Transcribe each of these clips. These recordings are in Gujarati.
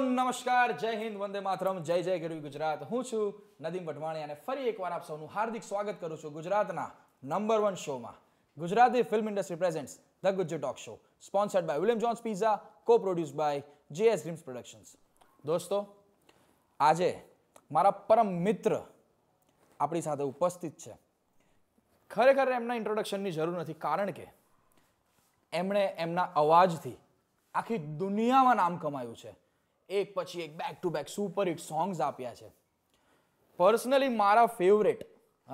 નમસ્કાર જય હિન્દ વંદે માતરમ જય જય ગરવી ગુજરાત હું છું નદીમ ભટવાણી અને ફરી એકવાર આપ સૌનું હાર્દિક સ્વાગત કરું છું ગુજરાતના નંબર વન શોમાં Gujarati film industry presents the Gujju talk show sponsored by William Jones pizza co produce by JS dreams productions દોસ્તો આજે મારા પરમ મિત્ર આપણી સાથે ઉપસ્થિત છે ખરેખર એમના ઇન્ટ્રોડક્શનની જરૂર નથી કારણ કે એમણે એમના અવાજથી આખી દુનિયામાં નામ કમાયું છે એક પછી એક back to back super hit songs આપ્યા છે પર્સનલી મારા ફેવરેટ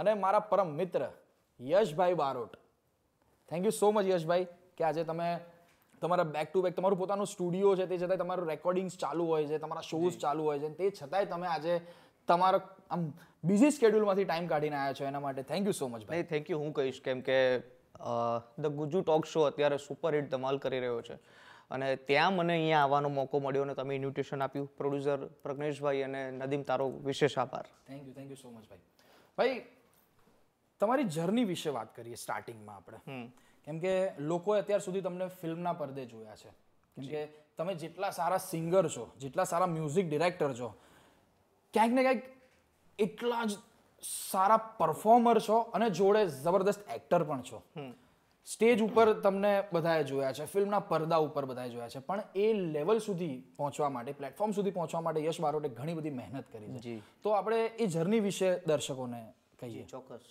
અને મારા પરમ મિત્ર યશભાઈ Barot thank you so much યશભાઈ કે આજે તમે તમારા બેક ટુ બેક તમારું પોતાનું સ્ટુડિયો છે તે છતાંય તમારું રેકોર્ડિંગ્સ ચાલુ હોય છે તમારા શોઝ ચાલુ હોય છે તે છતાંય તમે આજે તમારો આમ બિઝી સ્કેડ્યુલમાંથી ટાઈમ કાઢીને આવ્યા છો એના માટે થેન્ક યુ સો મચ ભાઈ થેન્ક યુ હું કહીશ કેમ કે ધ ગુજુ ટોક શો અત્યારે સુપર હિટ ધમાલ કરી રહ્યો છે અને ત્યાં મને અહીંયા આવવાનો મોકો મળ્યો અને તમે ઇન્વિટેશન આપ્યું પ્રોડ્યુસર પ્રજ્ઞેશભાઈ અને નદીમ તારો વિશેષ આભાર thank you thank you so much ભાઈ ભાઈ તમારી જર્ની વિશે વાત કરીએ સ્ટાર્ટિંગમાં આપણે કેમ કે લોકો અત્યાર સુધી તમને ફિલ્મના પરદે જોયા છે કેમ કે તમે જેટલા સારા સિંગર છો જેટલા સારા મ્યુઝિક ડિરેક્ટર છો ક્યાંક ને ક્યાંક એટલા જ સારા પરફોર્મર છો અને જોડે જબરદસ્ત એક્ટર પણ છો સ્ટેજ ઉપર તમને બધાએ જોયા છે ફિલ્મના પરદા ઉપર બધાએ જોયા છે પણ એ લેવલ સુધી પહોંચવા માટે પ્લેટફોર્મ સુધી પહોંચવા માટે યશ બારોટે ઘણી બધી મહેનત કરી છે તો આપણે એ જર્ની વિશે દર્શકોને કહીએ ચોક્કસ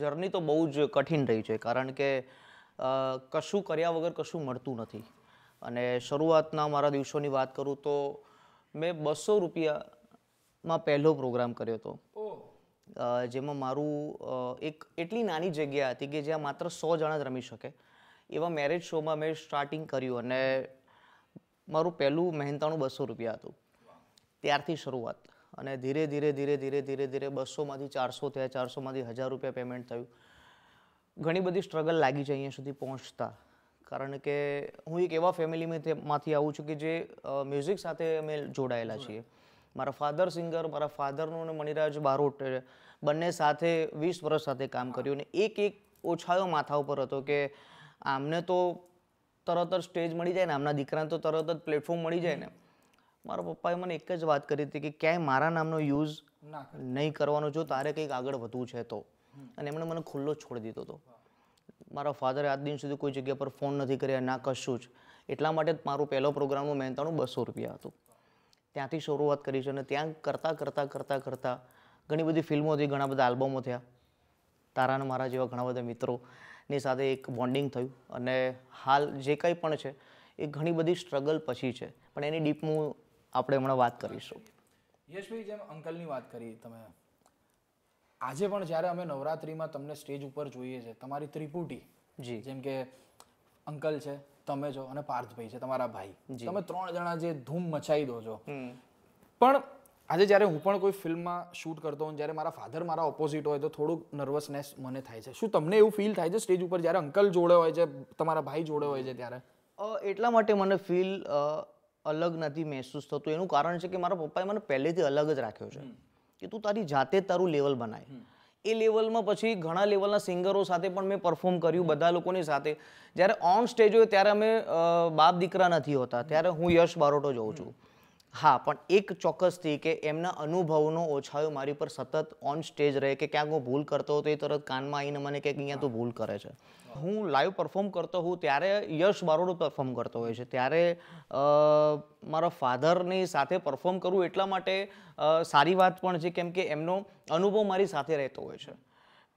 જર્ની તો બહુ જ કઠિન રહી છે કારણ કે કશું કર્યા વગર કશું મળતું નથી અને શરૂઆતના મારા દિવસોની વાત કરું તો મેં બસો રૂપિયામાં પહેલો પ્રોગ્રામ કર્યો હતો જેમાં મારું એક એટલી નાની જગ્યા હતી કે જ્યાં માત્ર સો જણા જ રમી શકે એવા મેરેજ શોમાં મેં સ્ટાર્ટિંગ કર્યું અને મારું પહેલું મહેનતાણું બસો રૂપિયા હતું ત્યારથી શરૂઆત અને ધીરે ધીરે ધીરે ધીરે ધીરે ધીરે બસોમાંથી ચારસો થયા ચારસોમાંથી હજાર રૂપિયા પેમેન્ટ થયું ઘણી બધી સ્ટ્રગલ લાગી છે અહીંયા સુધી પહોંચતા કારણ કે હું એક એવા ફેમિલીમાંથી આવું છું કે જે મ્યુઝિક સાથે અમે જોડાયેલા છીએ મારા ફાધર સિંગર મારા ફાધરનું અને મણિરાજ બારોટ બંને સાથે વીસ વર્ષ સાથે કામ કર્યું અને એક એક ઓછાયો માથા ઉપર હતો કે આમને તો તરત જ સ્ટેજ મળી જાય ને આમના દીકરાને તો તરત જ પ્લેટફોર્મ મળી જાય ને મારો પપ્પાએ મને એક જ વાત કરી હતી કે ક્યાંય મારા નામનો યુઝ નહીં કરવાનો જો તારે કંઈક આગળ વધવું છે તો અને એમણે મને ખુલ્લો છોડી દીધો હતો મારા ફાધરે આજ દિન સુધી કોઈ જગ્યા પર ફોન નથી કર્યા ના કશું જ એટલા માટે જ મારું પહેલો પ્રોગ્રામનું મહેનતાણું બસો રૂપિયા હતું ત્યાંથી શરૂઆત કરી છે અને ત્યાં કરતાં કરતાં કરતાં કરતાં ઘણી બધી ફિલ્મો થઈ ઘણા બધા આલ્બમો થયા તારાના મારા જેવા ઘણા બધા મિત્રોની સાથે એક બોન્ડિંગ થયું અને હાલ જે કંઈ પણ છે એ ઘણી બધી સ્ટ્રગલ પછી છે પણ એની ડીપમાં આપણે હમણાં વાત કરીશું યશભાઈ જેમ અંકલની વાત કરી તમે આજે પણ જ્યારે અમે નવરાત્રિમાં તમને સ્ટેજ ઉપર જોઈએ છે તમારી ત્રિપુટી જી જેમ કે અંકલ છે તમે છો અને પાર્થભાઈ છે તમારા ભાઈ તમે ત્રણ જણા જે ધૂમ મચાવી દો છો પણ આજે જ્યારે હું પણ કોઈ ફિલ્મમાં શૂટ કરતો હોઉં જ્યારે મારા ફાધર મારા ઓપોઝિટ હોય તો થોડુંક નર્વસનેસ મને થાય છે શું તમને એવું ફીલ થાય છે સ્ટેજ ઉપર જ્યારે અંકલ જોડે હોય છે તમારા ભાઈ જોડે હોય છે ત્યારે એટલા માટે મને ફીલ અલગ નથી મહેસૂસ થતું એનું કારણ છે કે મારા પપ્પાએ મને પહેલેથી અલગ જ રાખ્યો છે કે તું તારી જાતે તારું લેવલ બનાય એ લેવલમાં પછી ઘણા લેવલના સિંગરો સાથે પણ મેં પરફોર્મ કર્યું બધા લોકોની સાથે જ્યારે ઓન સ્ટેજ હોય ત્યારે અમે બાપ દીકરા નથી હોતા ત્યારે હું યશ બારોટો જોઉં છું હા પણ એક ચોક્કસથી કે એમના અનુભવનો ઓછાયો મારી પર સતત ઓન સ્ટેજ રહે કે ક્યાંક હું ભૂલ કરતો હતો એ તરત કાનમાં આવીને મને કે અહીંયા તું ભૂલ કરે છે હું લાઈવ પરફોર્મ કરતો હોઉં ત્યારે યશ બારોડો પરફોર્મ કરતો હોય છે ત્યારે મારા ફાધરની સાથે પરફોર્મ કરવું એટલા માટે સારી વાત પણ છે કેમ કે એમનો અનુભવ મારી સાથે રહેતો હોય છે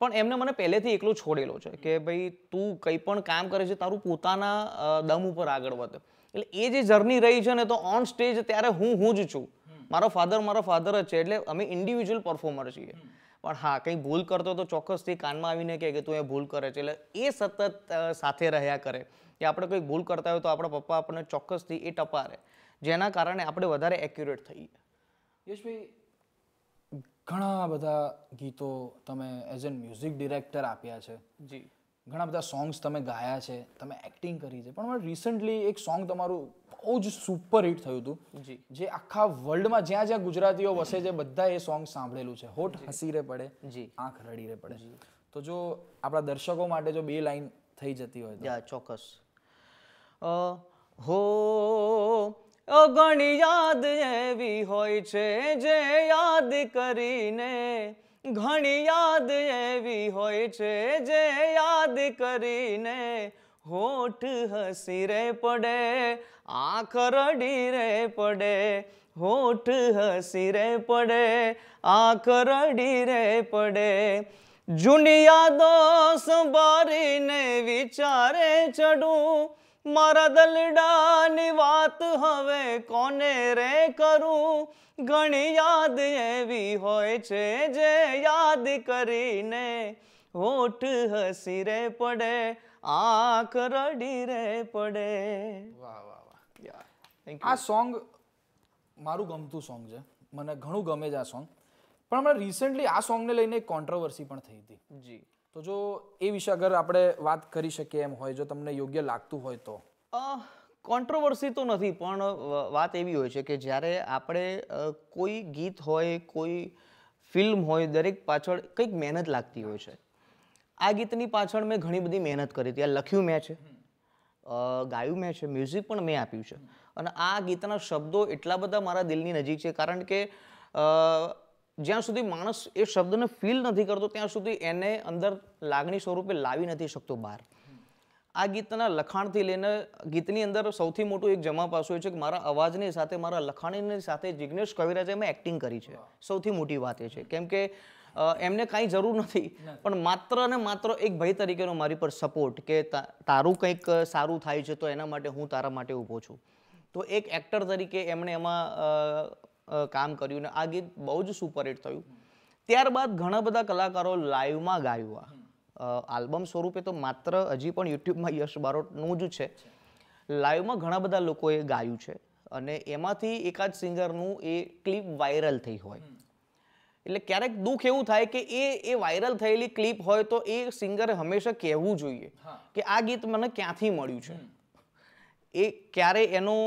પણ એમને મને પહેલેથી એકલો છોડેલો છે કે ભાઈ તું કંઈ પણ કામ કરે છે તારું પોતાના દમ ઉપર આગળ વધે એટલે એ જે જર્ની રહી છે ને તો ઓન સ્ટેજ ત્યારે હું હું જ છું મારો ફાધર મારો ફાધર જ છે એટલે અમે ઇન્ડિવિજ્યુઅલ પરફોર્મર છીએ પણ હા કંઈ ભૂલ કરતો તો ચોક્કસથી કાનમાં આવીને કહે કે તું એ ભૂલ કરે છે એટલે એ સતત સાથે રહ્યા કરે કે આપણે કંઈક ભૂલ કરતા હોય તો આપણા પપ્પા આપણને ચોક્કસથી એ ટપારે જેના કારણે આપણે વધારે એક્યુરેટ થઈએ યશભાઈ ઘણા બધા ગીતો તમે એઝ એન મ્યુઝિક ડિરેક્ટર આપ્યા છે જી ઘણા બધા સોંગ્સ તમે ગાયા છે તમે એક્ટિંગ કરી છે પણ રિસન્ટલી એક સોંગ તમારું બહુ જ સુપર હિટ થયું હતું જે આખા વર્લ્ડમાં જ્યાં જ્યાં ગુજરાતીઓ વસે છે બધા એ સોંગ સાંભળેલું છે હોઠ હસી રે પડે જી આંખ રડી રે પડે તો જો આપણા દર્શકો માટે જો બે લાઈન થઈ જતી હોય ચોક્કસ હો અગણી યાદ એવી હોય છે જે યાદ કરીને ઘણી યાદ એવી હોય છે જે યાદ કરીને હોઠ હસી રે પડે આંખ રડી રે પડે હોઠ હસી રે પડે આંખ રડી રે પડે જૂની યાદો સંભાળીને વિચારે ચડું મારા દલડાની વાત હવે કોને રે કરું ઘણી યાદ એવી હોય છે જે યાદ કરીને હોઠ હસી રે પડે આંખ રડી રે પડે વાહ વાહ વાહ આ સોંગ મારું ગમતું સોંગ છે મને ઘણું ગમે છે આ સોંગ પણ હમણાં રિસેન્ટલી આ સોંગને લઈને એક કોન્ટ્રોવર્સી પણ થઈ હતી જી તો જો એ વિશે અગર આપણે વાત કરી શકીએ એમ હોય જો તમને યોગ્ય લાગતું હોય તો કોન્ટ્રોવર્સી તો નથી પણ વાત એવી હોય છે કે જ્યારે આપણે કોઈ ગીત હોય કોઈ ફિલ્મ હોય દરેક પાછળ કંઈક મહેનત લાગતી હોય છે આ ગીતની પાછળ મેં ઘણી બધી મહેનત કરી હતી આ લખ્યું મેં છે ગાયું મેં છે મ્યુઝિક પણ મેં આપ્યું છે અને આ ગીતના શબ્દો એટલા બધા મારા દિલની નજીક છે કારણ કે જ્યાં સુધી માણસ એ શબ્દને ફીલ નથી કરતો ત્યાં સુધી એને અંદર લાગણી સ્વરૂપે લાવી નથી શકતો બહાર આ ગીતના લખાણથી લઈને ગીતની અંદર સૌથી મોટું એક જમા પાસું એ છે કે મારા અવાજની સાથે મારા લખાણીની સાથે જિજ્ઞેશ કવિરાજે મેં એક્ટિંગ કરી છે સૌથી મોટી વાત એ છે કેમ કે એમને કાંઈ જરૂર નથી પણ માત્ર ને માત્ર એક ભાઈ તરીકેનો મારી પર સપોર્ટ કે તારું કંઈક સારું થાય છે તો એના માટે હું તારા માટે ઊભો છું તો એક એક્ટર તરીકે એમણે એમાં કામ કર્યું ને આ ગીત બહુ જ સુપરહિટ થયું ત્યારબાદ ઘણા બધા કલાકારો લાઈવમાં ગાયું આ આલ્બમ સ્વરૂપે તો માત્ર હજી પણ યુટ્યુબમાં યશ બારોટનું જ છે લાઈવમાં ઘણા બધા લોકોએ ગાયું છે અને એમાંથી એકાદ સિંગરનું એ ક્લિપ વાયરલ થઈ હોય એટલે ક્યારેક દુઃખ એવું થાય કે એ એ વાયરલ થયેલી ક્લિપ હોય તો એ સિંગરે હંમેશા કહેવું જોઈએ કે આ ગીત મને ક્યાંથી મળ્યું છે એ ક્યારે એનો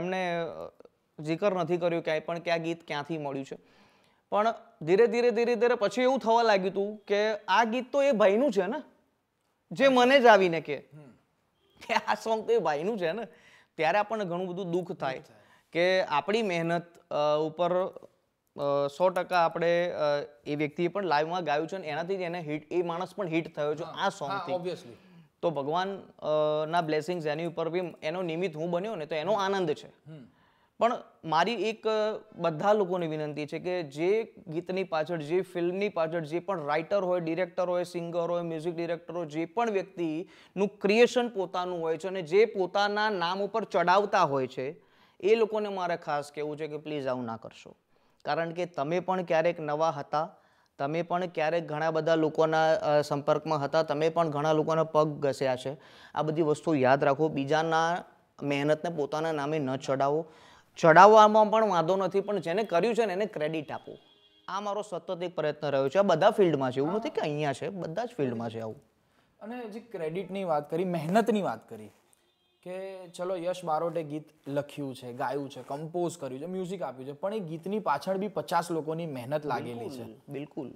એમને જિકર નથી કર્યું ક્યાંય પણ કે આ ગીત ક્યાંથી મળ્યું છે પણ ધીરે ધીરે ધીરે ધીરે પછી એવું થવા લાગ્યું હતું કે આ ગીત તો એ ભાઈનું છે ને જે મને જ આવીને કે આ સોંગ તો એ ભાઈનું છે ને ત્યારે આપણને ઘણું બધું દુઃખ થાય કે આપણી મહેનત ઉપર સો ટકા આપણે એ વ્યક્તિએ પણ લાઈવમાં ગાયું છે અને એનાથી જ એને હિટ એ માણસ પણ હિટ થયો છે આ સોંગથી તો ભગવાન ના બ્લેસિંગ્સ એની ઉપર બી એનો નિમિત્ત હું બન્યો ને તો એનો આનંદ છે પણ મારી એક બધા લોકોની વિનંતી છે કે જે ગીતની પાછળ જે ફિલ્મની પાછળ જે પણ રાઇટર હોય ડિરેક્ટર હોય સિંગર હોય મ્યુઝિક ડિરેક્ટર હોય જે પણ વ્યક્તિનું ક્રિએશન પોતાનું હોય છે અને જે પોતાના નામ ઉપર ચડાવતા હોય છે એ લોકોને મારે ખાસ કહેવું છે કે પ્લીઝ આવું ના કરશો કારણ કે તમે પણ ક્યારેક નવા હતા તમે પણ ક્યારેક ઘણા બધા લોકોના સંપર્કમાં હતા તમે પણ ઘણા લોકોના પગ ઘસ્યા છે આ બધી વસ્તુ યાદ રાખો બીજાના મહેનતને પોતાના નામે ન ચડાવો ચડાવવામાં પણ વાંધો નથી પણ જેને કર્યું છે ને એને ક્રેડિટ આપો આ મારો સતત એક પ્રયત્ન રહ્યો છે આ બધા ફિલ્ડમાં છે એવું નથી કે અહીંયા છે બધા જ ફિલ્ડમાં છે આવું અને જે ક્રેડિટની વાત કરી મહેનતની વાત કરી કે ચલો યશ બારોટે ગીત લખ્યું છે ગાયું છે કમ્પોઝ કર્યું છે મ્યુઝિક આપ્યું છે પણ એ ગીતની પાછળ બી પચાસ લોકોની મહેનત લાગેલી છે બિલકુલ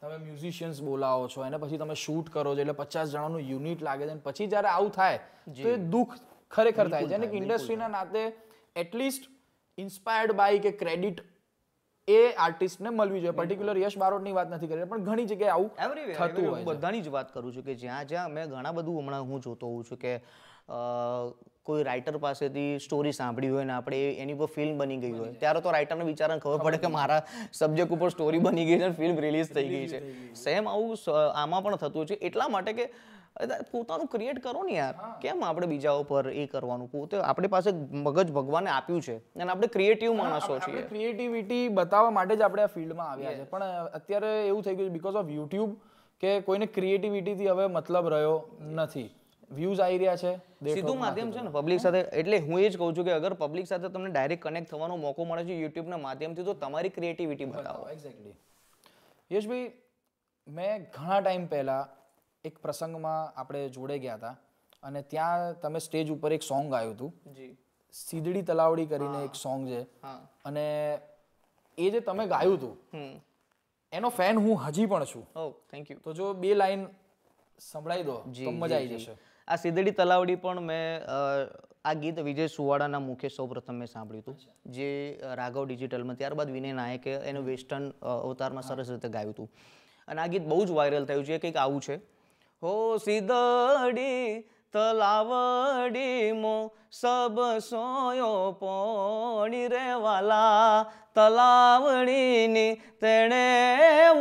તમે મ્યુઝિશિયન્સ બોલાવો છો એને પછી તમે શૂટ કરો છો એટલે પચાસ જણાનું યુનિટ લાગે છે અને પછી જ્યારે આવું થાય તો એ દુઃખ ખરેખર થાય છે અને ઇન્ડસ્ટ્રીના નાતે એટલીસ્ટ ઇન્સ્પાયર્ડ બાય કે ક્રેડિટ એ આર્ટિસ્ટને મળવી જોઈએ પર્ટિક્યુલર યશ બારોટની વાત નથી કરી પણ ઘણી જગ્યાએ આવું થતું હોય બધાની જ વાત કરું છું કે જ્યાં જ્યાં મેં ઘણા બધું હમણાં હું જોતો હોઉં છું કે કોઈ રાઇટર પાસેથી સ્ટોરી સાંભળી હોય ને આપણે એની પર ફિલ્મ બની ગઈ હોય ત્યારે તો રાઇટરને વિચારને ખબર પડે કે મારા સબ્જેક્ટ ઉપર સ્ટોરી બની ગઈ છે ફિલ્મ રિલીઝ થઈ ગઈ છે સેમ આવું આમાં પણ થતું છે એટલા માટે કે પોતાનું ક્રિએટ કરો ને યાર કેમ આપણે બીજા ઉપર એ કરવાનું પોતે આપણી પાસે મગજ ભગવાને આપ્યું છે અને આપણે ક્રિએટિવ માણસો છીએ ક્રિએટિવિટી બતાવવા માટે જ આપણે આ ફિલ્ડમાં આવ્યા છે પણ અત્યારે એવું થઈ ગયું છે બીકોઝ ઓફ યુટ્યુબ કે કોઈને ક્રિએટિવિટીથી હવે મતલબ રહ્યો નથી વ્યૂઝ આવી રહ્યા છે સીધું માધ્યમ છે ને પબ્લિક સાથે એટલે હું એ જ કહું છું કે અગર પબ્લિક સાથે તમને ડાયરેક્ટ કનેક્ટ થવાનો મોકો મળે છે યુટ્યુબના માધ્યમથી તો તમારી ક્રિએટિવિટી બતાવો એક્ઝેક્ટલી યશભાઈ મેં ઘણા ટાઈમ પહેલાં એક પ્રસંગમાં આપણે જોડે ગયા હતા અને ત્યાં તમે સ્ટેજ ઉપર એક સોંગ ગાયું હતું જી સીધડી તલાવડી કરીને એક સોંગ છે અને એ જે તમે ગાયું હતું એનો ફેન હું હજી પણ છું ઓ થેન્ક યુ તો જો બે લાઈન સંભળાઈ દો તો મજા આવી જશે આ સીધડી તલાવડી પણ મેં આ ગીત વિજય સુવાડાના મુખે સૌપ્રથમ મેં સાંભળ્યું હતું જે રાઘવ ડિજિટલમાં ત્યારબાદ વિનય નાયકે એનું વેસ્ટર્ન અવતારમાં સરસ રીતે ગાયું હતું અને આ ગીત બહુ જ વાયરલ થયું છે કંઈક આવું છે હો સીદડી તલાવડીમો સબ સોયો પોણી રેવાલા તલાવડીની તેણે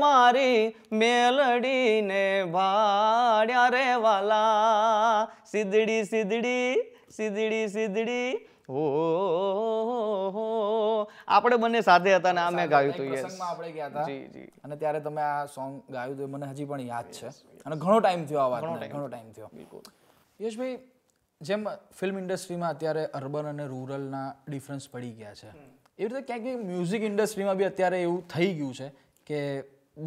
મારી મેલડીને ભાડ્યા રેવાલા સીધડી સીધડી સીધડી સીધડી હો આપણે બંને સાથે હતા ને આ મેં ગાયું હતું યસ આપણે ગયા હતા અને ત્યારે તમે આ સોંગ ગાયું તો મને હજી પણ યાદ છે અને ઘણો ટાઈમ થયો આ વાત ઘણો ટાઈમ થયો બિલકુલ યશભાઈ જેમ ફિલ્મ ઇન્ડસ્ટ્રીમાં અત્યારે અર્બન અને રૂરલના ડિફરન્સ પડી ગયા છે એવી રીતે ક્યાંક મ્યુઝિક ઇન્ડસ્ટ્રીમાં બી અત્યારે એવું થઈ ગયું છે કે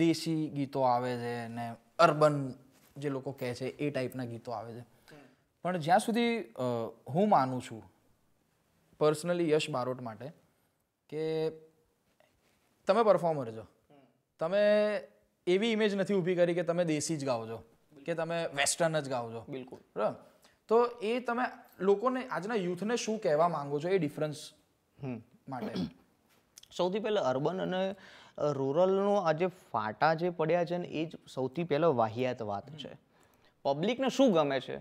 દેશી ગીતો આવે છે ને અર્બન જે લોકો કહે છે એ ટાઈપના ગીતો આવે છે પણ જ્યાં સુધી હું માનું છું પર્સનલી યશ બારોટ માટે કે તમે પરફોર્મર છો તમે એવી ઇમેજ નથી ઊભી કરી કે તમે દેશી જ ગાઓ છો કે તમે વેસ્ટર્ન જ ગાઓ છો બિલકુલ બરાબર તો એ તમે લોકોને આજના યુથને શું કહેવા માંગો છો એ ડિફરન્સ માટે સૌથી પહેલાં અર્બન અને રૂરલનો આ જે ફાટા જે પડ્યા છે ને એ જ સૌથી પહેલાં વાહિયાત વાત છે પબ્લિકને શું ગમે છે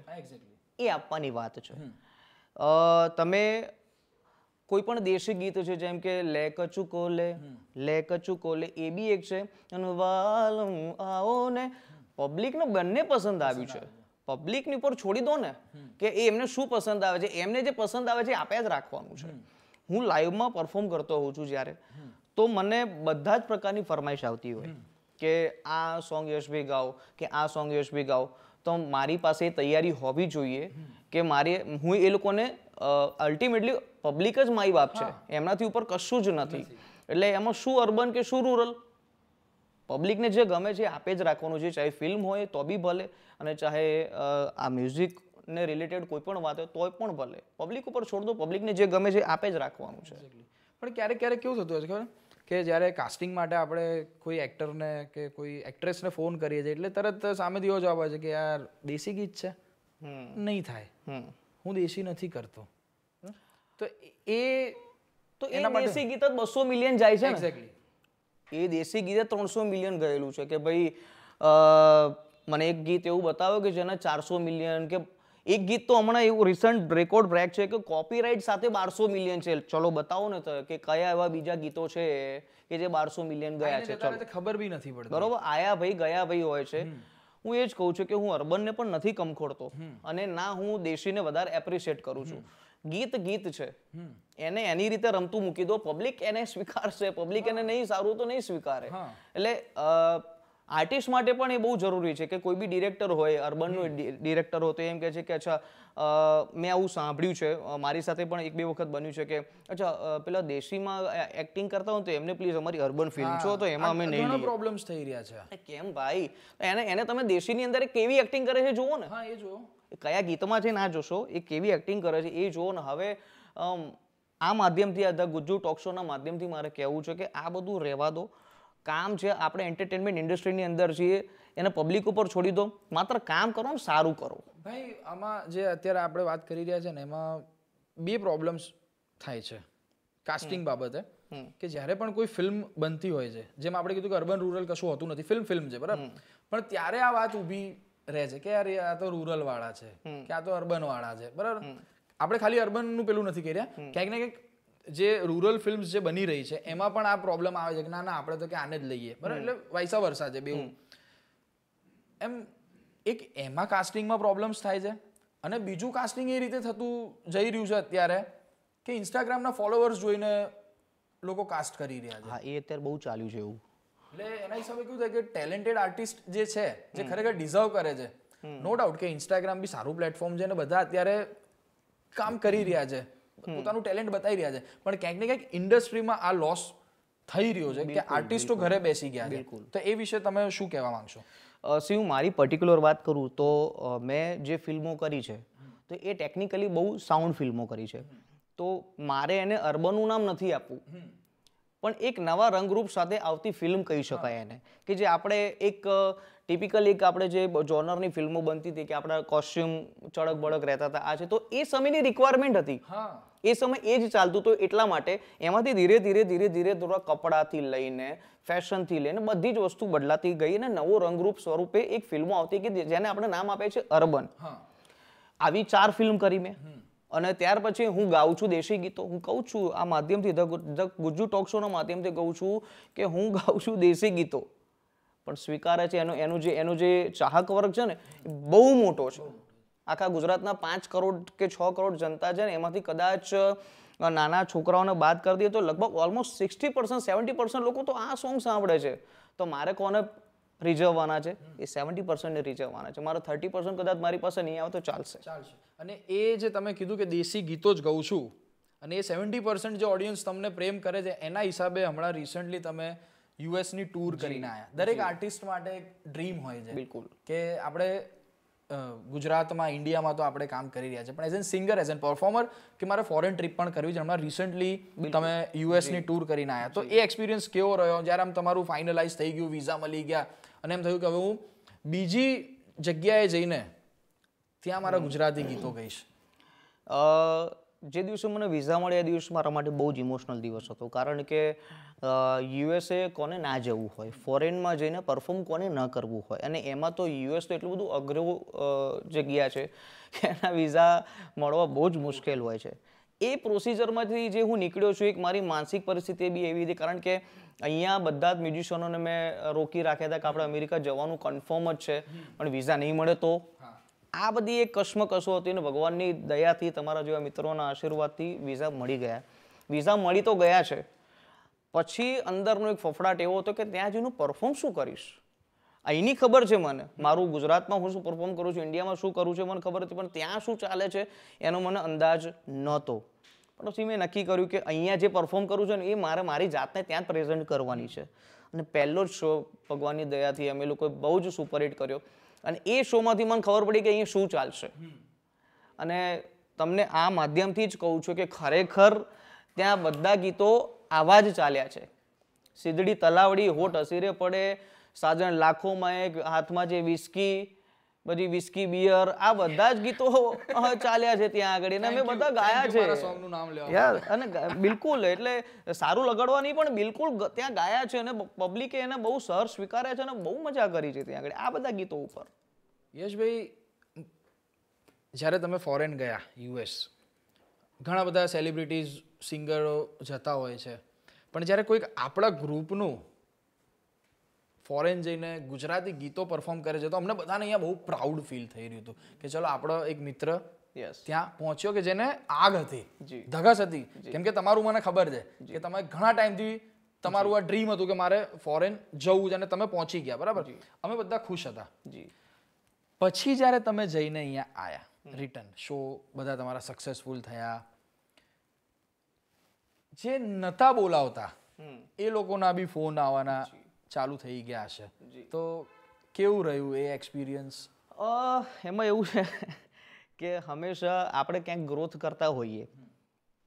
એ આપવાની વાત છે તમે કોઈ પણ દેશી ગીત છે જેમ કે લે કચુ કોલે લે કચુ કોલે એ બી એક છે અને વાલું આવો ને પબ્લિકને બંને પસંદ આવ્યું છે પબ્લિકની ઉપર છોડી દો ને કે એ એમને શું પસંદ આવે છે એમને જે પસંદ આવે છે આપે જ રાખવાનું છે હું લાઈવમાં પરફોર્મ કરતો હોઉં છું જ્યારે તો મને બધા જ પ્રકારની ફરમાઈશ આવતી હોય કે આ સોંગ યશભાઈ ગાઓ કે આ સોંગ યશભાઈ ગાઓ તો મારી પાસે તૈયારી હોવી જોઈએ કે મારે હું એ લોકોને અલ્ટિમેટલી પબ્લિક જ માઈ બાપ છે એમનાથી ઉપર કશું જ નથી એટલે એમાં શું અર્બન કે શું રૂરલ પબ્લિકને જે ગમે છે આપે જ રાખવાનું છે ચાહે ફિલ્મ હોય તો બી ભલે અને ચાહે આ મ્યુઝિકને રિલેટેડ કોઈ પણ વાત હોય તોય પણ ભલે પબ્લિક ઉપર છોડ દો પબ્લિકને જે ગમે છે આપે જ રાખવાનું છે પણ ક્યારેક ક્યારેક કેવું થતું હોય છે ખબર કે જ્યારે કાસ્ટિંગ માટે આપણે કોઈ એક્ટરને કે કોઈ એક્ટ્રેસને ફોન કરીએ છીએ એટલે તરત સામેથી એવો જવાબ આવે છે કે યાર દેશી ગીત છે નહીં થાય હું દેશી નથી કરતો તો એ તો એ દેશી ગીત બસો મિલિયન જાય છે એક્ઝેક્ટલી એ દેશી ગીતે ત્રણસો મિલિયન ગયેલું છે કે ભાઈ મને એક ગીત એવું બતાવો કે જેના ચારસો મિલિયન કે એક ગીત તો હમણાં એવું રિસન્ટ રેકોર્ડ બ્રેક છે કે કોપીરાઇટ સાથે બારસો મિલિયન છે ચલો બતાવો ને તો કે કયા એવા બીજા ગીતો છે કે જે બારસો મિલિયન ગયા છે ચલો ખબર બી નથી પડતી બરોબર આયા ભાઈ ગયા ભાઈ હોય છે હું એ જ કહું છું કે હું અર્બનને પણ નથી કમખોડતો અને ના હું દેશીને વધારે એપ્રિશિએટ કરું છું ગીત ગીત છે એને એની રીતે રમતું મૂકી દો પબ્લિક એને સ્વીકારશે પબ્લિક એને નહીં સારું તો નહીં સ્વીકારે એટલે આર્ટિસ્ટ માટે પણ એ બહુ જરૂરી છે કે કોઈ બી ડિરેક્ટર હોય અર્બનનું ડિરેક્ટર હોય તો એમ કહે છે કે અચ્છા મેં આવું સાંભળ્યું છે મારી સાથે પણ એક બે વખત બન્યું છે કે અચ્છા પેલા દેશીમાં એક્ટિંગ કરતા હોય તો એમને પ્લીઝ અમારી અર્બન ફિલ્મ છો તો એમાં અમે નહીં પ્રોબ્લેમ્સ થઈ રહ્યા છે કેમ ભાઈ એને એને તમે દેશીની અંદર કેવી એક્ટિંગ કરે છે જુઓ ને હા એ જુઓ કયા ગીતમાં છે ના જોશો એ કેવી એક્ટિંગ કરે છે એ જુઓ ને હવે આ માધ્યમથી અધા ગુજ્જુ ટોક શોના માધ્યમથી મારે કહેવું છે કે આ બધું રહેવા દો કામ છે આપણે એન્ટરટેનમેન્ટ ઇન્ડસ્ટ્રીની અંદર છીએ એને પબ્લિક ઉપર છોડી દો માત્ર કામ કરો ને સારું કરો ભાઈ આમાં જે અત્યારે આપણે વાત કરી રહ્યા છે ને એમાં બે પ્રોબ્લેમ્સ થાય છે કાસ્ટિંગ બાબતે કે જ્યારે પણ કોઈ ફિલ્મ બનતી હોય છે જેમ આપણે કીધું કે અર્બન રૂરલ કશું હોતું નથી ફિલ્મ ફિલ્મ છે બરાબર પણ ત્યારે આ વાત ઊભી રહે છે કે યાર આ તો રૂરલ વાળા છે કે આ તો અર્બન વાળા છે બરાબર આપણે ખાલી અર્બનનું પેલું નથી કર્યા ક્યાંક ને ક્યાંક જે રૂરલ ફિલ્મ જે બની રહી છે એમાં પણ આ પ્રોબ્લેમ આવે છે કે ના ના આપણે તો કે આને જ લઈએ બરાબર એટલે વૈસા વર્ષા છે બેવું એમ એક એમાં કાસ્ટિંગમાં પ્રોબ્લેમ્સ થાય છે અને બીજું કાસ્ટિંગ એ રીતે થતું જઈ રહ્યું છે અત્યારે કે ઇન્સ્ટાગ્રામના ફોલોવર્સ જોઈને લોકો કાસ્ટ કરી રહ્યા છે હા એ અત્યારે બહુ ચાલ્યું છે એવું એટલે એના હિસાબે કેવું થાય કે ટેલેન્ટેડ આર્ટિસ્ટ જે છે જે ખરેખર ડિઝર્વ કરે છે નો ડાઉટ કે ઇન્સ્ટાગ્રામ બી સારું પ્લેટફોર્મ છે અને બધા અત્યારે કામ કરી રહ્યા છે પોતાનું ટેલેન્ટ બતાવી રહ્યા છે પણ ક્યાંક ને ક્યાંક ઇન્ડસ્ટ્રીમાં આ લોસ થઈ રહ્યો છે કે આર્ટિસ્ટો ઘરે બેસી ગયા છે તો એ વિશે તમે શું કહેવા માંગશો શું મારી પર્ટિક્યુલર વાત કરું તો મેં જે ફિલ્મો કરી છે તો એ ટેકનિકલી બહુ સાઉન્ડ ફિલ્મો કરી છે તો મારે એને અર્બનનું નામ નથી આપવું પણ એક નવા રંગરૂપ સાથે આવતી ફિલ્મ કહી શકાય એને કે જે આપણે એક ટિપિકલ એક આપણે જે જોનરની ફિલ્મો બનતી હતી કે આપણા કોસ્ચ્યુમ ચડક બળક રહેતા હતા આ છે તો એ સમયની રિક્વાયરમેન્ટ હતી એ સમય એ જ ચાલતું હતું એટલા માટે એમાંથી ધીરે ધીરે ધીરે ધીરે થોડા કપડાથી લઈને ફેશનથી લઈને બધી જ વસ્તુ બદલાતી ગઈ અને નવો રંગરૂપ સ્વરૂપે એક ફિલ્મો આવતી કે જેને આપણે નામ આપે છે અર્બન આવી ચાર ફિલ્મ કરી મેં અને ત્યાર પછી હું ગાઉં છું દેશી ગીતો હું કહું છું આ માધ્યમથી ધ ગુજ્જુ ટોક શોના માધ્યમથી કહું છું કે હું ગાઉં છું દેશી ગીતો પણ સ્વીકારે છે એનો એનું જે એનું જે ચાહક વર્ગ છે ને એ બહુ મોટો છે આખા ગુજરાતના પાંચ કરોડ કે છ કરોડ જનતા છે ને એમાંથી કદાચ નાના છોકરાઓને બાદ કરી દઈએ તો લગભગ almost sixty percent seventy percent લોકો તો આ સોંગ સાંભળે છે તો મારે કોને રિઝર્વવાના છે એ સેવન્ટી પર્સન્ટ રિઝર્વવાના છે મારો થર્ટી પર્સન્ટ કદાચ મારી પાસે નહીં આવે તો ચાલશે ચાલશે અને એ જે તમે કીધું કે દેશી ગીતો જ ગાઉં છું અને એ સેવન્ટી પર્સન્ટ જે ઓડિયન્સ તમને પ્રેમ કરે છે એના હિસાબે હમણાં રિસન્ટલી તમે યુએસની ટૂર કરીને આવ્યા દરેક આર્ટિસ્ટ માટે એક ડ્રીમ હોય છે બિલકુલ કે આપણે ગુજરાતમાં ઇન્ડિયામાં તો આપણે કામ કરી રહ્યા છે પણ as an singer as an performer કે મારે ફોરેન ટ્રીપ પણ કરવી છે હમણાં રિસન્ટલી તમે યુએસની ટૂર કરીને આવ્યા તો એ એક્સપિરિયન્સ કેવો રહ્યો જ્યારે આમ તમારું ફાઇનલાઇઝ થઈ ગયું વિઝા મળી ગયા અને એમ થયું કે હવે હું બીજી જગ્યાએ જઈને ત્યાં મારા ગુજરાતી ગીતો ગઈશ જે દિવસે મને વિઝા મળ્યા એ દિવસ મારા માટે બહુ જ ઇમોશનલ દિવસ હતો કારણ કે યુએસએ કોને ના જવું હોય ફોરેનમાં જઈને પરફોર્મ કોને ન કરવું હોય અને એમાં તો યુએસ તો એટલું બધું અઘરું જગ્યા છે કે એના વિઝા મળવા બહુ જ મુશ્કેલ હોય છે એ પ્રોસિજરમાંથી જે હું નીકળ્યો છું એક મારી માનસિક પરિસ્થિતિ બી એવી હતી કારણ કે અહીંયા બધા જ મ્યુઝિશિયનોને મેં રોકી રાખ્યા હતા કે આપણે અમેરિકા જવાનું કન્ફર્મ જ છે પણ વિઝા નહીં મળે તો આ બધી એક કશ્મકશો હતી અને ભગવાનની દયાથી તમારા જેવા મિત્રોના આશીર્વાદથી વિઝા મળી ગયા વિઝા મળી તો ગયા છે પછી અંદરનો એક ફફડાટ એવો હતો કે ત્યાં જઈને પરફોર્મ શું કરીશ અહીંની ખબર છે મને મારું ગુજરાતમાં હું શું પરફોર્મ કરું છું ઇન્ડિયામાં શું કરું છું મને ખબર હતી પણ ત્યાં શું ચાલે છે એનો મને અંદાજ નહોતો પણ પછી મેં નક્કી કર્યું કે અહીંયા જે પરફોર્મ કરું છું ને એ મારે મારી જાતને ત્યાં જ પ્રેઝન્ટ કરવાની છે અને પહેલો જ શો ભગવાનની દયાથી અમે લોકોએ બહુ જ સુપરહિટ કર્યો અને એ શોમાંથી મને ખબર પડી કે અહીંયા શું ચાલશે અને તમને આ માધ્યમથી જ કહું છું કે ખરેખર ત્યાં બધા ગીતો આવા જ ચાલ્યા છે સીધડી તલાવડી હોઠ અસીરે પડે સાજણ લાખોમાં એક હાથમાં જે વિસ્કી બધી વિસ્કી બિયર આ બધા જ ગીતો ચાલ્યા છે ત્યાં આગળ અને અમે બધા ગાયા છે યાર અને બિલકુલ એટલે સારું લગાડવા પણ બિલકુલ ત્યાં ગાયા છે અને પબ્લિકે એને બહુ સર સ્વીકારે છે અને બહુ મજા કરી છે ત્યાં આગળ આ બધા ગીતો ઉપર યશભાઈ જ્યારે તમે ફોરેન ગયા યુએસ ઘણા બધા સેલિબ્રિટીઝ સિંગરો જતા હોય છે પણ જ્યારે કોઈક આપણા ગ્રુપનું ફોરેન જઈને ગુજરાતી ગીતો પરફોર્મ કરે છે તો અમને બધાને અહીંયા બહુ પ્રાઉડ ફીલ થઈ રહ્યું હતું કે ચલો આપણો એક મિત્ર ત્યાં પહોંચ્યો કે જેને આગ હતી ધગસ હતી કેમ કે તમારું મને ખબર છે કે તમે ઘણા ટાઈમથી તમારું આ ડ્રીમ હતું કે મારે ફોરેન જવું છે અને તમે પહોંચી ગયા બરાબર અમે બધા ખુશ હતા પછી જ્યારે તમે જઈને અહીંયા આવ્યા રિટર્ન શો બધા તમારા સક્સેસફુલ થયા જે નતા બોલાવતા એ લોકોના બી ફોન આવવાના ચાલુ થઈ ગયા છે તો કેવું રહ્યું એ એક્સપિરિયન્સ એમાં એવું છે કે હંમેશા આપણે ક્યાંક ગ્રોથ કરતા હોઈએ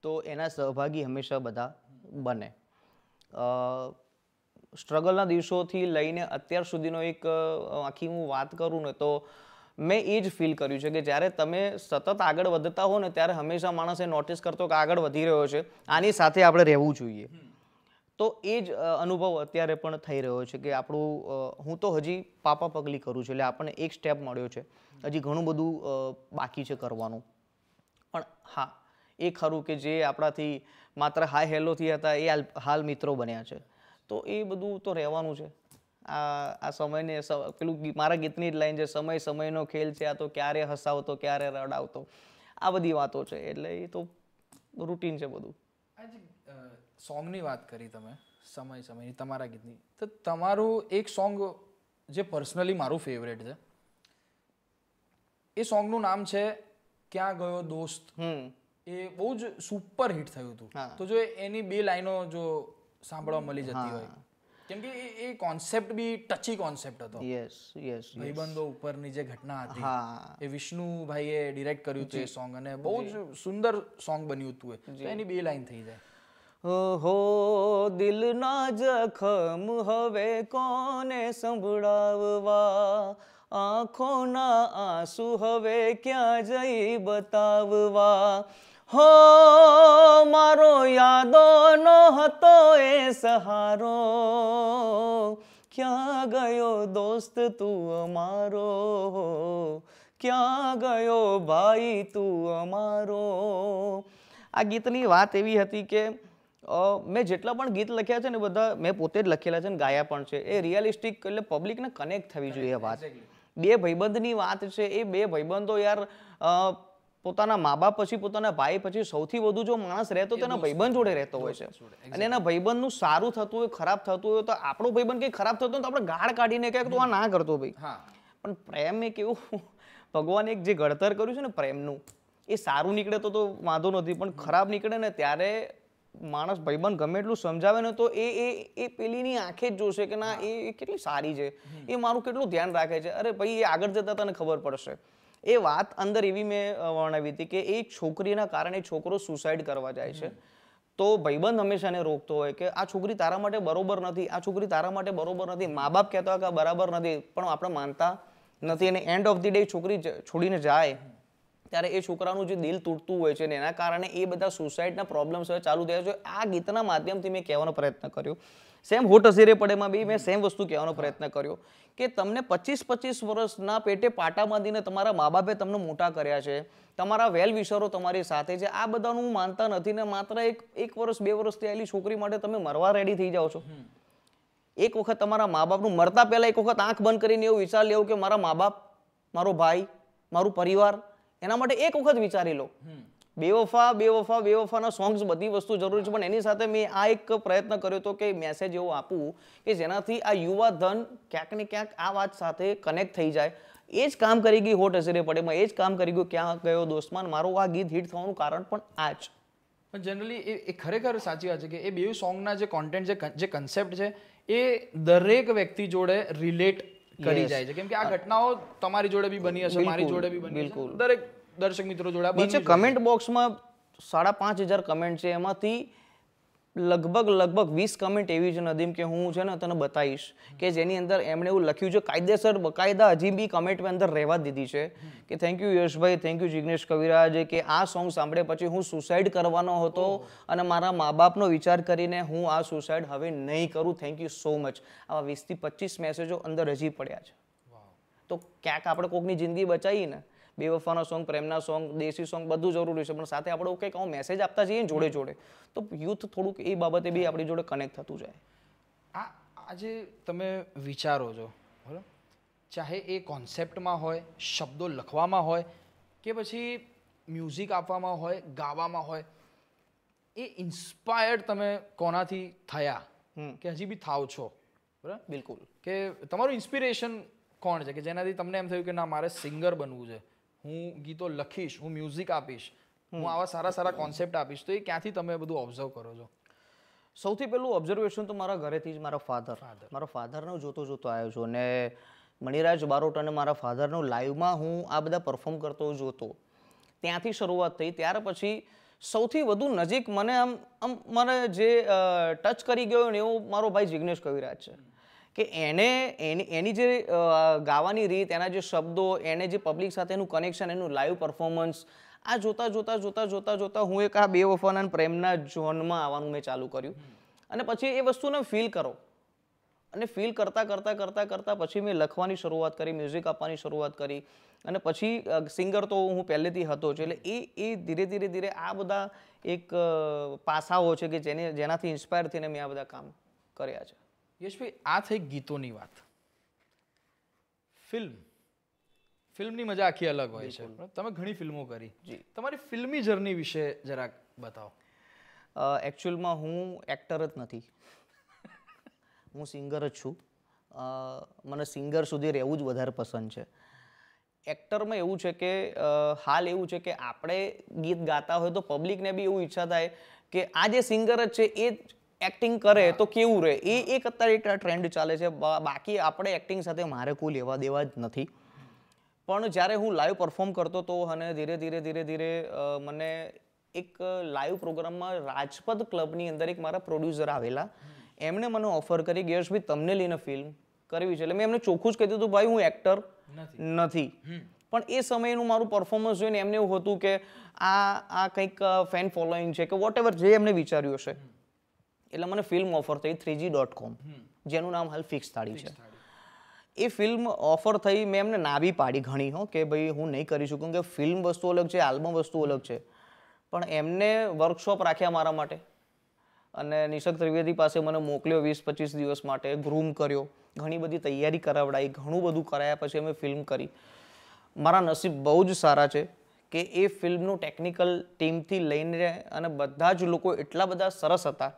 તો એના સહભાગી હંમેશા બધા બને સ્ટ્રગલના દિવસોથી લઈને અત્યાર સુધીનો એક આખી હું વાત કરું ને તો મેં એ જ ફીલ કર્યું છે કે જ્યારે તમે સતત આગળ વધતા હો ને ત્યારે હંમેશા માણસે નોટિસ કરતો કે આગળ વધી રહ્યો છે આની સાથે આપણે રહેવું જોઈએ તો એ જ અનુભવ અત્યારે પણ થઈ રહ્યો છે કે આપણું હું તો હજી પાપા પગલી કરું છું એટલે આપણને એક સ્ટેપ મળ્યો છે હજી ઘણું બધું બાકી છે કરવાનું પણ હા એ ખરું કે જે આપણાથી માત્ર હાય હેલોથી હતા એ હાલ મિત્રો બન્યા છે તો એ બધું તો રહેવાનું છે આ આ સમયને પેલું મારા ગીતની જ લાઈન છે સમય સમયનો ખેલ છે આ તો ક્યારે હસાવતો ક્યારે રડાવતો આ બધી વાતો છે એટલે એ તો રૂટીન છે બધું સોંગની વાત કરી તમે સમય સમયની તમારા ગીતની તો તમારું એક સોંગ જે પર્સનલી મારું ફેવરેટ છે એ સોંગનું નામ છે ક્યાં ગયો દોસ્ત એ બહુ જ સુપર હિટ થયું હતું તો જો એની બે લાઈનો જો સાંભળવા મળી જતી હોય કેમ કે એ કોન્સેપ્ટ બી ટચી કોન્સેપ્ટ હતો યસ યસ ભાઈબંધો ઉપરની જે ઘટના હતી એ વિષ્ણુભાઈએ ડિરેક્ટ કર્યું છે એ સોંગ અને બહુ જ સુંદર સોંગ બન્યું હતું એની બે લાઈન થઈ જાય हो दिल ना जखम हवे कोने संभड़ावा आँखों ना आंसू हवे क्या जई बतावा हो मारो यादों नो ए सहारो क्या गयो दोस्त तू अमारो क्या गयो भाई तू अमारो आ गीतनी बात एवी हती के મેં જેટલા પણ ગીત લખ્યા છે ને બધા મેં પોતે જ લખેલા છે ને ગાયા પણ છે એ રિયાલિસ્ટિક એટલે પબ્લિકને કનેક્ટ થવી જોઈએ વાત બે ભાઈબંધની વાત છે એ બે ભાઈબંધો યાર પોતાના મા બાપ પછી પોતાના ભાઈ પછી સૌથી વધુ જો માણસ રહેતો તો એના ભાઈબંધ જોડે રહેતો હોય છે અને એના ભાઈબંધનું સારું થતું હોય ખરાબ થતું હોય તો આપણો ભાઈબંધ કંઈ ખરાબ થતો હોય તો આપણે ગાળ કાઢીને કહે તું આ ના કરતો ભાઈ પણ પ્રેમ એક કેવું ભગવાને એક જે ઘડતર કર્યું છે ને પ્રેમનું એ સારું નીકળે તો તો વાંધો નથી પણ ખરાબ નીકળે ને ત્યારે માણસ ભાઈબંધ ગમે એટલું સમજાવે ને તો એ એ એ પેલીની આંખે જ જોશે કે ના એ કેટલી સારી છે એ મારું કેટલું ધ્યાન રાખે છે અરે ભાઈ એ આગળ જતાં તને ખબર પડશે એ વાત અંદર એવી મેં વર્ણવી હતી કે એ છોકરીના કારણે છોકરો સુસાઇડ કરવા જાય છે તો ભાઈબંધ હંમેશા એને રોકતો હોય કે આ છોકરી તારા માટે બરોબર નથી આ છોકરી તારા માટે બરોબર નથી મા બાપ કહેતા હોય કે બરાબર નથી પણ આપણે માનતા નથી અને એન્ડ ઓફ ધી ડે છોકરી છોડીને જાય ત્યારે એ છોકરાનું જે દિલ તૂટતું હોય છે ને એના કારણે એ બધા સુસાઇડના પ્રોબ્લેમ્સ હવે ચાલુ થયા છે આ ગીતના માધ્યમથી મેં કહેવાનો પ્રયત્ન કર્યો સેમ હોટ હસીરે પડેમાં બી મેં સેમ વસ્તુ કહેવાનો પ્રયત્ન કર્યો કે તમને પચીસ પચીસ વર્ષના પેટે પાટા બાંધીને તમારા મા બાપે તમને મોટા કર્યા છે તમારા વેલ વિચારો તમારી સાથે છે આ બધાનું હું માનતા નથી ને માત્ર એક એક વર્ષ બે વર્ષથી આવેલી છોકરી માટે તમે મરવા રેડી થઈ જાઓ છો એક વખત તમારા મા બાપનું મરતા પહેલાં એક વખત આંખ બંધ કરીને એવો વિચાર લેવો કે મારા મા બાપ મારો ભાઈ મારું પરિવાર એના માટે એક વખત વિચારી લો બેવફા બેવફા બેવફાના સોંગ્સ બધી વસ્તુ જરૂરી છે પણ એની સાથે મેં આ એક પ્રયત્ન કર્યો હતો કે મેસેજ એવો આપું કે જેનાથી આ યુવા ધન ક્યાંક ને ક્યાંક આ વાત સાથે કનેક્ટ થઈ જાય એ જ કામ કરી ગઈ હોટ હસીરે પડેમાં એ જ કામ કરી ગયું ક્યાં ગયો દોસ્તમાન મારું આ ગીત હિટ થવાનું કારણ પણ આ જ પણ જનરલી એ ખરેખર સાચી વાત છે કે એ બે સોંગના જે કોન્ટેન્ટ જે કન્સેપ્ટ છે એ દરેક વ્યક્તિ જોડે રિલેટ કરી જાય છે કેમ કે આ ઘટનાઓ તમારી જોડે બી બની હશે મારી જોડે બી બની હશે દરેક દર્શક મિત્રો જોડે બની છે કમેન્ટ બોક્સમાં સાડા પાંચ હજાર કમેન્ટ છે એમાંથી લગભગ લગભગ વીસ કમેન્ટ એવી છે નદીમ કે હું છે ને તને બતાવીશ કે જેની અંદર એમણે એવું લખ્યું છે કાયદેસર બકાયદા હજી બી કમેન્ટમાં અંદર રહેવા દીધી છે કે થેન્ક યુ યશભાઈ થેન્ક યુ જિગ્નેશ કવિરાજે કે આ સોંગ સાંભળ્યા પછી હું સુસાઇડ કરવાનો હતો અને મારા મા બાપનો વિચાર કરીને હું આ સુસાઇડ હવે નહીં કરું થેન્ક યુ સો મચ આવા વીસથી પચીસ મેસેજો અંદર હજી પડ્યા છે તો ક્યાંક આપણે કોકની જિંદગી બચાવીએ ને બેવફાના સોંગ પ્રેમના સોંગ દેશી સોંગ બધું જરૂરી છે પણ સાથે આપણે કંઈક આવો મેસેજ આપતા જઈએ જોડે જોડે તો યુથ થોડુંક એ બાબતે બી આપણી જોડે કનેક્ટ થતું જાય આ આજે તમે વિચારો છો બરાબર ચાહે એ કોન્સેપ્ટમાં હોય શબ્દો લખવામાં હોય કે પછી મ્યુઝિક આપવામાં હોય ગાવામાં હોય એ ઇન્સ્પાયર્ડ તમે કોનાથી થયા કે હજી બી થાવ છો બરાબર બિલકુલ કે તમારું ઇન્સ્પિરેશન કોણ છે કે જેનાથી તમને એમ થયું કે ના મારે સિંગર બનવું છે હું ગીતો લખીશ હું મ્યુઝિક આપીશ હું આવા સારા સારા કોન્સેપ્ટ આપીશ તો એ ક્યાંથી તમે બધું ઓબ્ઝર્વ કરો છો સૌથી પહેલું ઓબ્ઝર્વેશન તો મારા ઘરેથી જ મારા ફાધર મારા ફાધરનો જોતો જોતો આવ્યો છું અને મણિરાજ બારોટ અને મારા ફાધરનો લાઈવમાં હું આ બધા પરફોર્મ કરતો જોતો ત્યાંથી શરૂઆત થઈ ત્યાર પછી સૌથી વધુ નજીક મને આમ આમ મને જે ટચ કરી ગયો ને એવું મારો ભાઈ જિગ્નેશ કવિરાજ છે કે એને એની જે ગાવાની રીત એના જે શબ્દો એણે જે પબ્લિક સાથેનું કનેક્શન એનું લાઈવ પરફોર્મન્સ આ જોતાં જોતાં જોતાં જોતાં જોતાં હું એક આ બે વફાના પ્રેમના ઝોનમાં આવવાનું મેં ચાલુ કર્યું અને પછી એ વસ્તુને ફીલ કરો અને ફીલ કરતાં કરતાં કરતાં કરતાં પછી મેં લખવાની શરૂઆત કરી મ્યુઝિક આપવાની શરૂઆત કરી અને પછી સિંગર તો હું પહેલેથી હતો જ એટલે એ એ ધીરે ધીરે ધીરે આ બધા એક પાસાઓ છે કે જેને જેનાથી ઇન્સ્પાયર થઈને મેં આ બધા કામ કર્યા છે યશભાઈ આ થઈ ગીતોની વાત ફિલ્મ ફિલ્મની મજા આખી અલગ હોય છે તમે ઘણી ફિલ્મો કરી તમારી ફિલ્મી જર્ની વિશે જરાક બતાવો એકચ્યુઅલમાં હું એક્ટર જ નથી હું સિંગર જ છું મને સિંગર સુધી રહેવું જ વધારે પસંદ છે એક્ટરમાં એવું છે કે હાલ એવું છે કે આપણે ગીત ગાતા હોય તો પબ્લિકને બી એવું ઈચ્છા થાય કે આ જે સિંગર જ છે એ જ એક્ટિંગ કરે તો કેવું રહે એ એક અત્યારે ટ્રેન્ડ ચાલે છે બાકી આપણે એક્ટિંગ સાથે મારે કોઈ લેવા દેવા જ નથી પણ જ્યારે હું લાઈવ પરફોર્મ કરતો હતો અને ધીરે ધીરે ધીરે ધીરે મને એક લાઈવ પ્રોગ્રામમાં રાજપથ ક્લબની અંદર એક મારા પ્રોડ્યુસર આવેલા એમણે મને ઓફર કરી કે યશભાઈ તમને લઈને ફિલ્મ કરવી છે એટલે મેં એમને ચોખ્ખું જ કહી હતું ભાઈ હું એક્ટર નથી પણ એ સમયનું મારું પરફોર્મન્સ જોઈને એમને એવું હતું કે આ આ કંઈક ફેન ફોલોઈંગ છે કે વોટ એવર જે એમને વિચાર્યું હશે એટલે મને ફિલ્મ ઓફર થઈ થ્રીજી ડોટ કોમ જેનું નામ હાલ ફિક્સ થાળી છે એ ફિલ્મ ઓફર થઈ મેં એમને ના બી પાડી ઘણી હો કે ભાઈ હું નહીં કરી શકું કે ફિલ્મ વસ્તુ અલગ છે આલ્બમ વસ્તુ અલગ છે પણ એમને વર્કશોપ રાખ્યા મારા માટે અને નિશક ત્રિવેદી પાસે મને મોકલ્યો વીસ પચીસ દિવસ માટે ગ્રૂમ કર્યો ઘણી બધી તૈયારી કરાવડાવી ઘણું બધું કરાયા પછી અમે ફિલ્મ કરી મારા નસીબ બહુ જ સારા છે કે એ ફિલ્મનું ટેકનિકલ ટીમથી લઈને અને બધા જ લોકો એટલા બધા સરસ હતા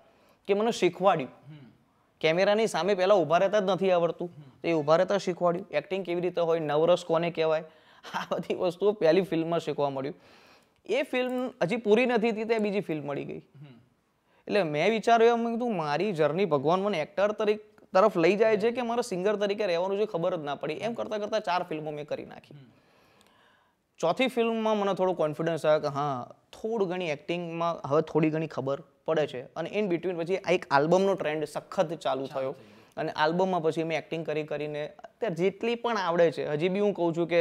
કે મને શીખવાડ્યું કેમેરાની સામે પહેલાં ઊભા રહેતા જ નથી આવડતું તો એ ઊભા રહેતા શીખવાડ્યું એક્ટિંગ કેવી રીતે હોય નવરસ કોને કહેવાય આ બધી વસ્તુઓ પહેલી ફિલ્મમાં શીખવા મળ્યું એ ફિલ્મ હજી પૂરી નથી થતી ત્યાં બીજી ફિલ્મ મળી ગઈ એટલે મેં વિચાર્યું એમ કીધું મારી જર્ની ભગવાન મને એક્ટર તરીકે તરફ લઈ જાય છે કે મારે સિંગર તરીકે રહેવાનું છે ખબર જ ના પડી એમ કરતાં કરતાં ચાર ફિલ્મો મેં કરી નાખી ચોથી ફિલ્મમાં મને થોડો કોન્ફિડન્સ આવ્યો કે હા થોડું ઘણી એક્ટિંગમાં હવે થોડી ઘણી ખબર પડે છે અને ઇન બિટવીન પછી આ એક આલ્બમનો ટ્રેન્ડ સખત ચાલુ થયો અને આલ્બમમાં પછી મેં એક્ટિંગ કરી કરીને અત્યારે જેટલી પણ આવડે છે હજી બી હું કહું છું કે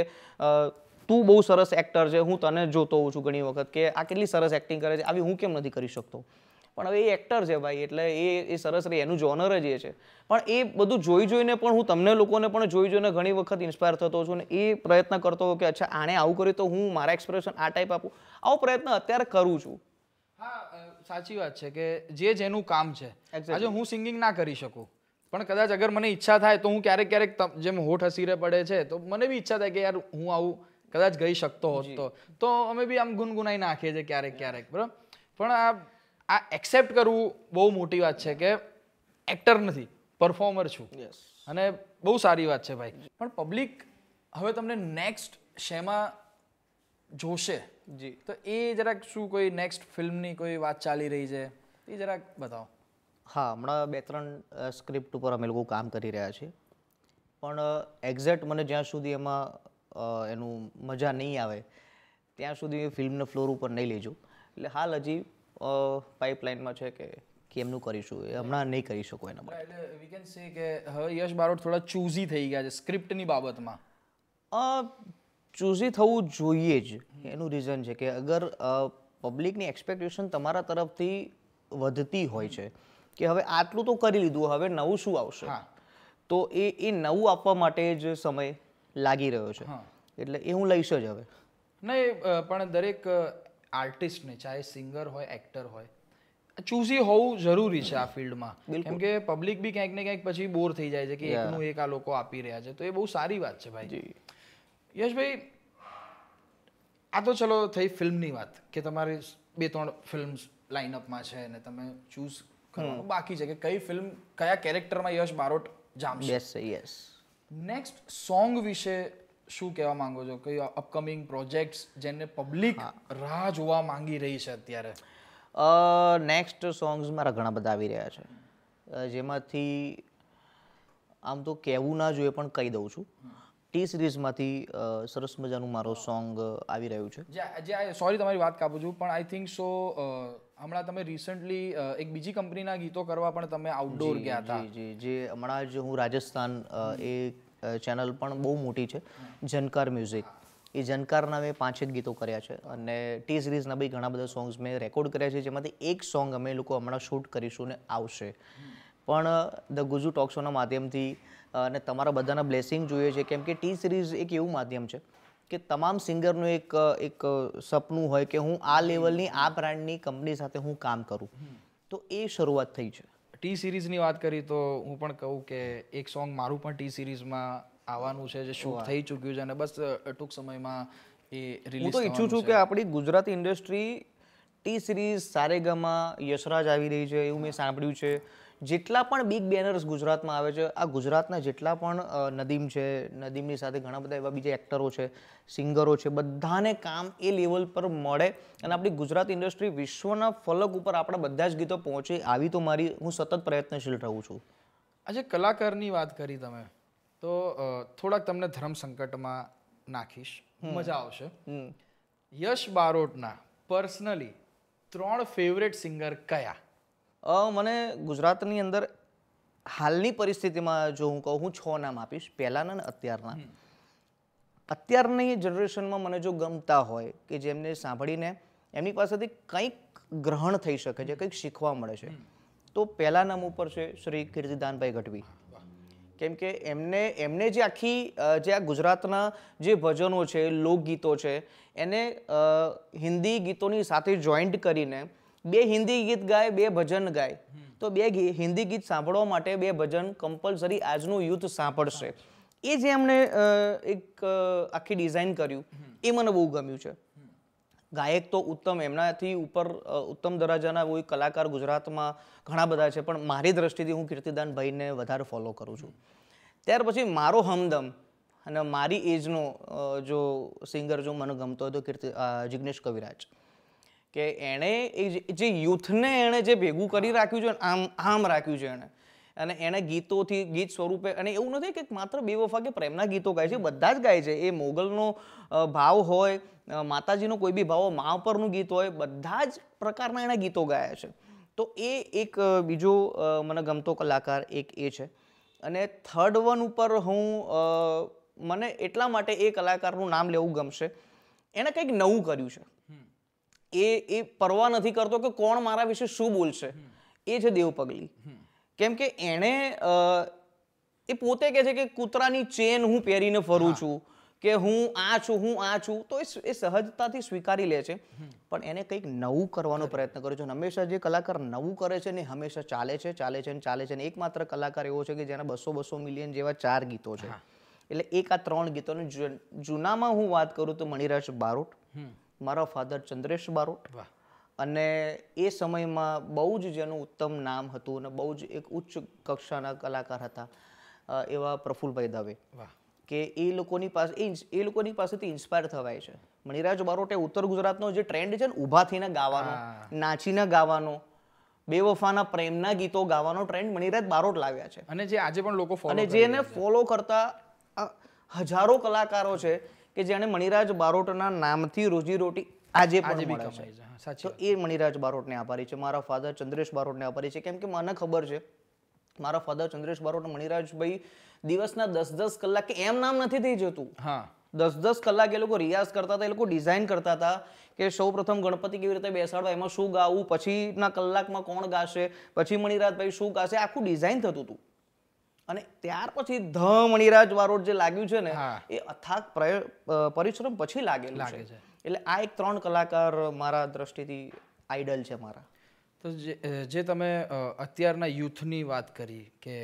તું બહુ સરસ એક્ટર છે હું તને જોતો હોઉં છું ઘણી વખત કે આ કેટલી સરસ એક્ટિંગ કરે છે આવી હું કેમ નથી કરી શકતો પણ હવે એ એક્ટર છે ભાઈ એટલે એ એ સરસ રહી એનું જોનર જ એ છે પણ એ બધું જોઈ જોઈને પણ હું તમને લોકોને પણ જોઈ જોઈને ઘણી વખત ઇન્સ્પાયર થતો છું અને એ પ્રયત્ન કરતો હોઉં કે અચ્છા આણે આવું કર્યું તો હું મારા એક્સપ્રેશન આ ટાઈપ આપું આવો પ્રયત્ન અત્યારે કરું છું હા સાચી વાત છે કે જે જેનું કામ છે આજે હું સિંગિંગ ના કરી શકું પણ કદાચ અગર મને ઈચ્છા થાય તો હું ક્યારેક ક્યારેક જેમ હોઠ હસીરે પડે છે તો મને બી ઈચ્છા થાય કે યાર હું આવું કદાચ ગઈ શકતો હોત તો તો અમે બી આમ ગુનગુનાઈ નાખીએ છીએ ક્યારેક ક્યારેક બરાબર પણ આ આ એક્સેપ્ટ કરવું બહુ મોટી વાત છે કે એક્ટર નથી પરફોર્મર છું અને બહુ સારી વાત છે ભાઈ પણ પબ્લિક હવે તમને નેક્સ્ટ શેમાં જોશે જી તો એ જરાક શું કોઈ નેક્સ્ટ ફિલ્મની કોઈ વાત ચાલી રહી છે એ જરાક બતાવો હા હમણાં બે ત્રણ સ્ક્રિપ્ટ ઉપર અમે લોકો કામ કરી રહ્યા છીએ પણ એક્ઝેક્ટ મને જ્યાં સુધી એમાં એનું મજા નહીં આવે ત્યાં સુધી ફિલ્મને ફ્લોર ઉપર નહીં લેજો એટલે હાલ હજી પાઇપલાઇનમાં છે કે કેમનું કરીશું એ હમણાં નહીં કરી શકો એના માટે એટલે વી કેન સે કે હવે યશ બારોટ થોડા ચૂઝી થઈ ગયા છે સ્ક્રિપ્ટની બાબતમાં ચૂઝી થવું જોઈએ જ એનું રીઝન છે કે અગર પબ્લિકની એક્સપેક્ટેશન તમારા તરફથી વધતી હોય છે કે હવે આટલું તો કરી લીધું હવે નવું શું આવશે તો એ એ નવું આપવા માટે જ સમય લાગી રહ્યો છે એટલે એ હું લઈશ જ હવે નહીં પણ દરેક આર્ટિસ્ટને ચાહે સિંગર હોય એક્ટર હોય ચૂઝી હોવું જરૂરી છે આ ફિલ્ડમાં કેમ કે પબ્લિક બી ક્યાંક ને ક્યાંક પછી બોર થઈ જાય છે કે એકનું એક આ લોકો આપી રહ્યા છે તો એ બહુ સારી વાત છે ભાઈ યશભાઈ આ તો ચલો થઈ ફિલ્મની વાત કે તમારી બે ત્રણ ફિલ્મ્સ લાઇનઅપમાં છે અને તમે ચૂઝ કરવાનું બાકી છે કે કઈ ફિલ્મ કયા કેરેક્ટરમાં યશ બારોટ જામશે યસ નેક્સ્ટ સોંગ વિશે શું કહેવા માંગો છો કઈ અપકમિંગ પ્રોજેક્ટ્સ જેને પબ્લિક રાહ જોવા માંગી રહી છે અત્યારે નેક્સ્ટ સોંગ્સ મારા ઘણા બધા આવી રહ્યા છે જેમાંથી આમ તો કહેવું ના જોઈએ પણ કહી દઉં છું ટી સિરીઝમાંથી સરસ મજાનું મારો સોંગ આવી રહ્યું છે જે સોરી તમારી વાત કાપું છું પણ આઈ થિંક સો હમણાં તમે રિસન્ટલી એક બીજી કંપનીના ગીતો કરવા પણ તમે આઉટડોર ગયા હતા જી જે હમણાં જ હું રાજસ્થાન એ ચેનલ પણ બહુ મોટી છે જનકાર મ્યુઝિક એ જનકારના મેં પાંચ જ ગીતો કર્યા છે અને ટી સિરીઝના બી ઘણા બધા સોંગ્સ મેં રેકોર્ડ કર્યા છે જેમાંથી એક સોંગ અમે લોકો હમણાં શૂટ કરીશું ને આવશે પણ ધ ગુજુ ટોક્સોના માધ્યમથી અને તમારા બધાના બ્લેસિંગ જોઈએ છે કેમ કે ટી સિરીઝ એક એવું માધ્યમ છે કે તમામ સિંગરનું એક એક સપનું હોય કે હું આ લેવલની આ બ્રાન્ડની કંપની સાથે હું કામ કરું તો એ શરૂઆત થઈ છે ટી સિરીઝની વાત કરી તો હું પણ કહું કે એક સોંગ મારું પણ ટી સિરીઝમાં આવવાનું છે જે શૂટ થઈ ચૂક્યું છે અને બસ ટૂંક સમયમાં એ રિલીઝ હું તો ઈચ્છું છું કે આપણી Gujarati industry T series Saregama Yashraj આવી રહી છે એવું મેં સાંભળ્યું છે જેટલા પણ બિગ બેનર્સ ગુજરાતમાં આવે છે આ ગુજરાતના જેટલા પણ નદીમ છે નદીમની સાથે ઘણા બધા એવા બીજા એક્ટરો છે સિંગરો છે બધાને કામ એ લેવલ પર મળે અને આપણી ગુજરાત ઇન્ડસ્ટ્રી વિશ્વના ફલક ઉપર આપણા બધા જ ગીતો પહોંચે આવી તો મારી હું સતત પ્રયત્નશીલ રહું છું આજે કલાકારની વાત કરી તમે તો થોડાક તમને ધર્મ સંકટમાં નાખીશ મજા આવશે યશ બારોટના પર્સનલી ત્રણ ફેવરેટ સિંગર કયા મને ગુજરાતની અંદર હાલની પરિસ્થિતિમાં જો હું કહું હું છ નામ આપીશ પહેલાંના ને અત્યારના અત્યારની જનરેશનમાં મને જો ગમતા હોય કે જેમને સાંભળીને એમની પાસેથી કંઈક ગ્રહણ થઈ શકે છે કંઈક શીખવા મળે છે તો પહેલાં નામ ઉપર છે શ્રી કીર્તિદાનભાઈ ગઢવી કેમ કે એમને એમને જે આખી જે આ ગુજરાતના જે ભજનો છે લોકગીતો છે એને હિન્દી ગીતોની સાથે જોઈન્ટ કરીને બે હિન્દી ગીત ગાય બે ભજન ગાય તો બે હિન્દી ગીત સાંભળવા માટે બે ભજન કમ્પલસરી આજનું યુથ સાંભળશે એ જે એમણે એક આખી ડિઝાઇન કર્યું એ મને બહુ ગમ્યું છે ગાયક તો ઉત્તમ એમનાથી ઉપર ઉત્તમ દરજ્જાના કોઈ કલાકાર ગુજરાતમાં ઘણા બધા છે પણ મારી દ્રષ્ટિથી હું કીર્તિદાન ભાઈને વધારે ફોલો કરું છું ત્યાર પછી મારો હમદમ અને મારી એજનો જો સિંગર જો મને ગમતો હતો તો કીર્તિ જિગ્નેશ કવિરાજ કે એણે એ જે યુથને એણે જે ભેગું કરી રાખ્યું છે આમ આમ રાખ્યું છે એણે અને એણે ગીતોથી ગીત સ્વરૂપે અને એવું નથી કે માત્ર બેવફા કે પ્રેમના ગીતો ગાય છે બધા જ ગાય છે એ મોગલનો ભાવ હોય માતાજીનો કોઈ બી ભાવ હોય મા પરનું ગીત હોય બધા જ પ્રકારના એણે ગીતો ગાયા છે તો એ એક બીજો મને ગમતો કલાકાર એક એ છે અને થર્ડ વન ઉપર હું મને એટલા માટે એ કલાકારનું નામ લેવું ગમશે એણે કંઈક નવું કર્યું છે એ એ પરવા નથી કરતો કે કોણ મારા વિશે શું બોલશે એ છે દેવ પગલી કેમ કે એણે એ પોતે કહે છે કે કૂતરાની ચેન હું પહેરીને ફરું છું કે હું આ છું હું આ છું તો એ સહજતાથી સ્વીકારી લે છે પણ એને કંઈક નવું કરવાનો પ્રયત્ન કર્યો છે હંમેશા જે કલાકાર નવું કરે છે ને હંમેશા ચાલે છે ચાલે છે ને ચાલે છે ને એકમાત્ર કલાકાર એવો છે કે જેના બસો બસો મિલિયન જેવા ચાર ગીતો છે એટલે એક આ ત્રણ ગીતોને જૂનામાં હું વાત કરું તો મણિરાજ બારોટ મારા ફાધર ચંદ્રેશ બારોટ અને એ સમયમાં બહુ જ જેનું ઉત્તમ નામ હતું અને બહુ જ એક ઉચ્ચ કક્ષાના કલાકાર હતા એવા પ્રફુલભાઈ દવે કે એ લોકોની પાસે એ લોકોની પાસેથી ઇન્સ્પાયર થવાય છે મણિરાજ બારોટે ઉત્તર ગુજરાતનો જે ટ્રેન્ડ છે ને ઊભા થઈને ગાવાનો નાચીને ગાવાનો બેવફાના પ્રેમના ગીતો ગાવાનો ટ્રેન્ડ મણિરાજ બારોટ લાવ્યા છે અને જે આજે પણ લોકો અને જેને ફોલો કરતા હજારો કલાકારો છે કે જેણે મણિરાજ બારોટના નામથી રોજીરોટી આજે પણ મળે છે તો એ મણિરાજ બારોટને આભારી છે મારા ફાધર ચંદ્રેશ બારોટને આભારી છે કેમ કે મને ખબર છે મારા ફાધર ચંદ્રેશ બારોટ મણિરાજભાઈ દિવસના દસ દસ કલાક કે એમ નામ નથી થઈ જતું હા દસ દસ કલાક એ લોકો રિયાઝ કરતા હતા એ લોકો ડિઝાઇન કરતા હતા કે સૌ પ્રથમ ગણપતિ કેવી રીતે બેસાડવા એમાં શું ગાવું પછીના કલાકમાં કોણ ગાશે પછી મણિરાજભાઈ શું ગાશે આખું ડિઝાઇન થતું હતું અને ત્યાર પછી ધ મણિરાજ વારોડ જે લાગ્યું છે ને એ અથાક પરિશ્રમ પછી લાગે લાગે છે એટલે આ એક ત્રણ કલાકાર મારા દ્રષ્ટિથી આઈડલ છે મારા તો જે તમે અત્યારના યુથની વાત કરી કે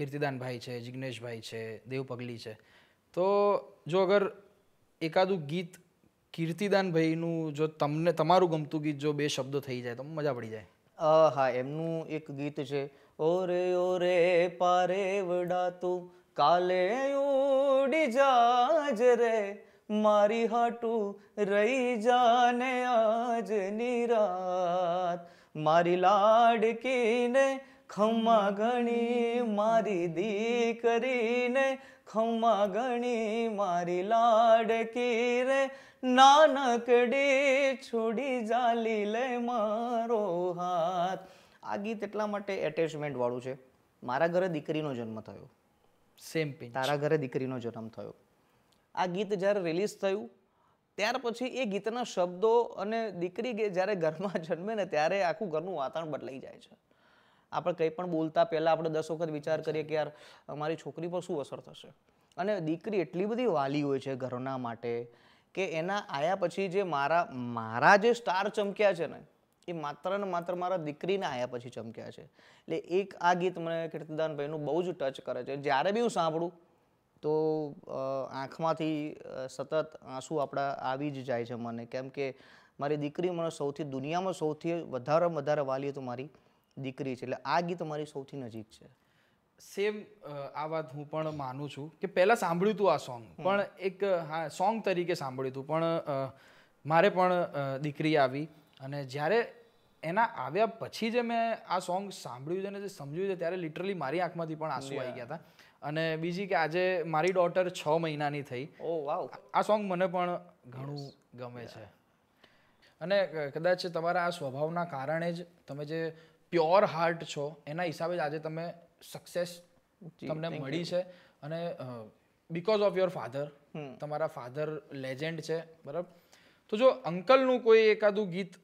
કીર્તિદાનભાઈ છે જિગ્નેશભાઈ છે દેવપગલી છે તો જો અગર એકાદું ગીત કીર્તિદાનભાઈનું જો તમને તમારું ગમતું ગીત જો બે શબ્દો થઈ જાય તો મજા પડી જાય હા એમનું એક ગીત છે ઓરે ઓરે પારેવડા તું કાલે ઉડી જાજ રે મારી હાટું રહી જાને આજ નિરાત મારી લાડકીને ખમ્મા ગણી મારી દીકરીને ખમ્મા ગણી મારી લાડકી રે નાનકડી છોડી જાલી લે મારો હાથ આ ગીત એટલા માટે એટેચમેન્ટ વાળું છે મારા ઘરે દીકરીનો જન્મ થયો સેમ પિન તારા ઘરે દીકરીનો જન્મ થયો આ ગીત જ્યારે રિલીઝ થયું ત્યાર પછી એ ગીતના શબ્દો અને દીકરી કે જ્યારે ઘરમાં જન્મે ને ત્યારે આખું ઘરનું વાતાવરણ બદલાઈ જાય છે આપણે કંઈ પણ બોલતા પહેલાં આપણે દસ વખત વિચાર કરીએ કે યાર અમારી છોકરી પર શું અસર થશે અને દીકરી એટલી બધી વાલી હોય છે ઘરના માટે કે એના આયા પછી જે મારા મારા જે સ્ટાર ચમક્યા છે ને એ માત્ર ને માત્ર મારા દીકરીને આયા પછી ચમક્યા છે એટલે એક આ ગીત મને કીર્તિદાનભાઈનું બહુ જ ટચ કરે છે જ્યારે બી હું સાંભળું તો આંખમાંથી સતત આંસુ આપણા આવી જ જાય છે મને કેમ કે મારી દીકરી મને સૌથી દુનિયામાં સૌથી વધારે વધારે વાલી તો મારી દીકરી છે એટલે આ ગીત મારી સૌથી નજીક છે સેમ આ વાત હું પણ માનું છું કે પહેલાં સાંભળ્યું હતું આ સોંગ પણ એક હા સોંગ તરીકે સાંભળ્યું હતું પણ મારે પણ દીકરી આવી અને જ્યારે એના આવ્યા પછી જે મેં આ સોંગ સાંભળ્યું છે અને જે સમજ્યું છે ત્યારે લિટરલી મારી આંખમાંથી પણ આંસુ આવી ગયા હતા અને બીજી કે આજે મારી ડોટર છ મહિનાની થઈ આ સોંગ મને પણ ઘણું ગમે છે અને કદાચ તમારા આ સ્વભાવના કારણે જ તમે જે પ્યોર હાર્ટ છો એના હિસાબે જ આજે તમે સક્સેસ તમને મળી છે અને બિકોઝ ઓફ યોર ફાધર તમારા ફાધર લેજેન્ડ છે બરાબર તો જો અંકલનું કોઈ એકાદું ગીત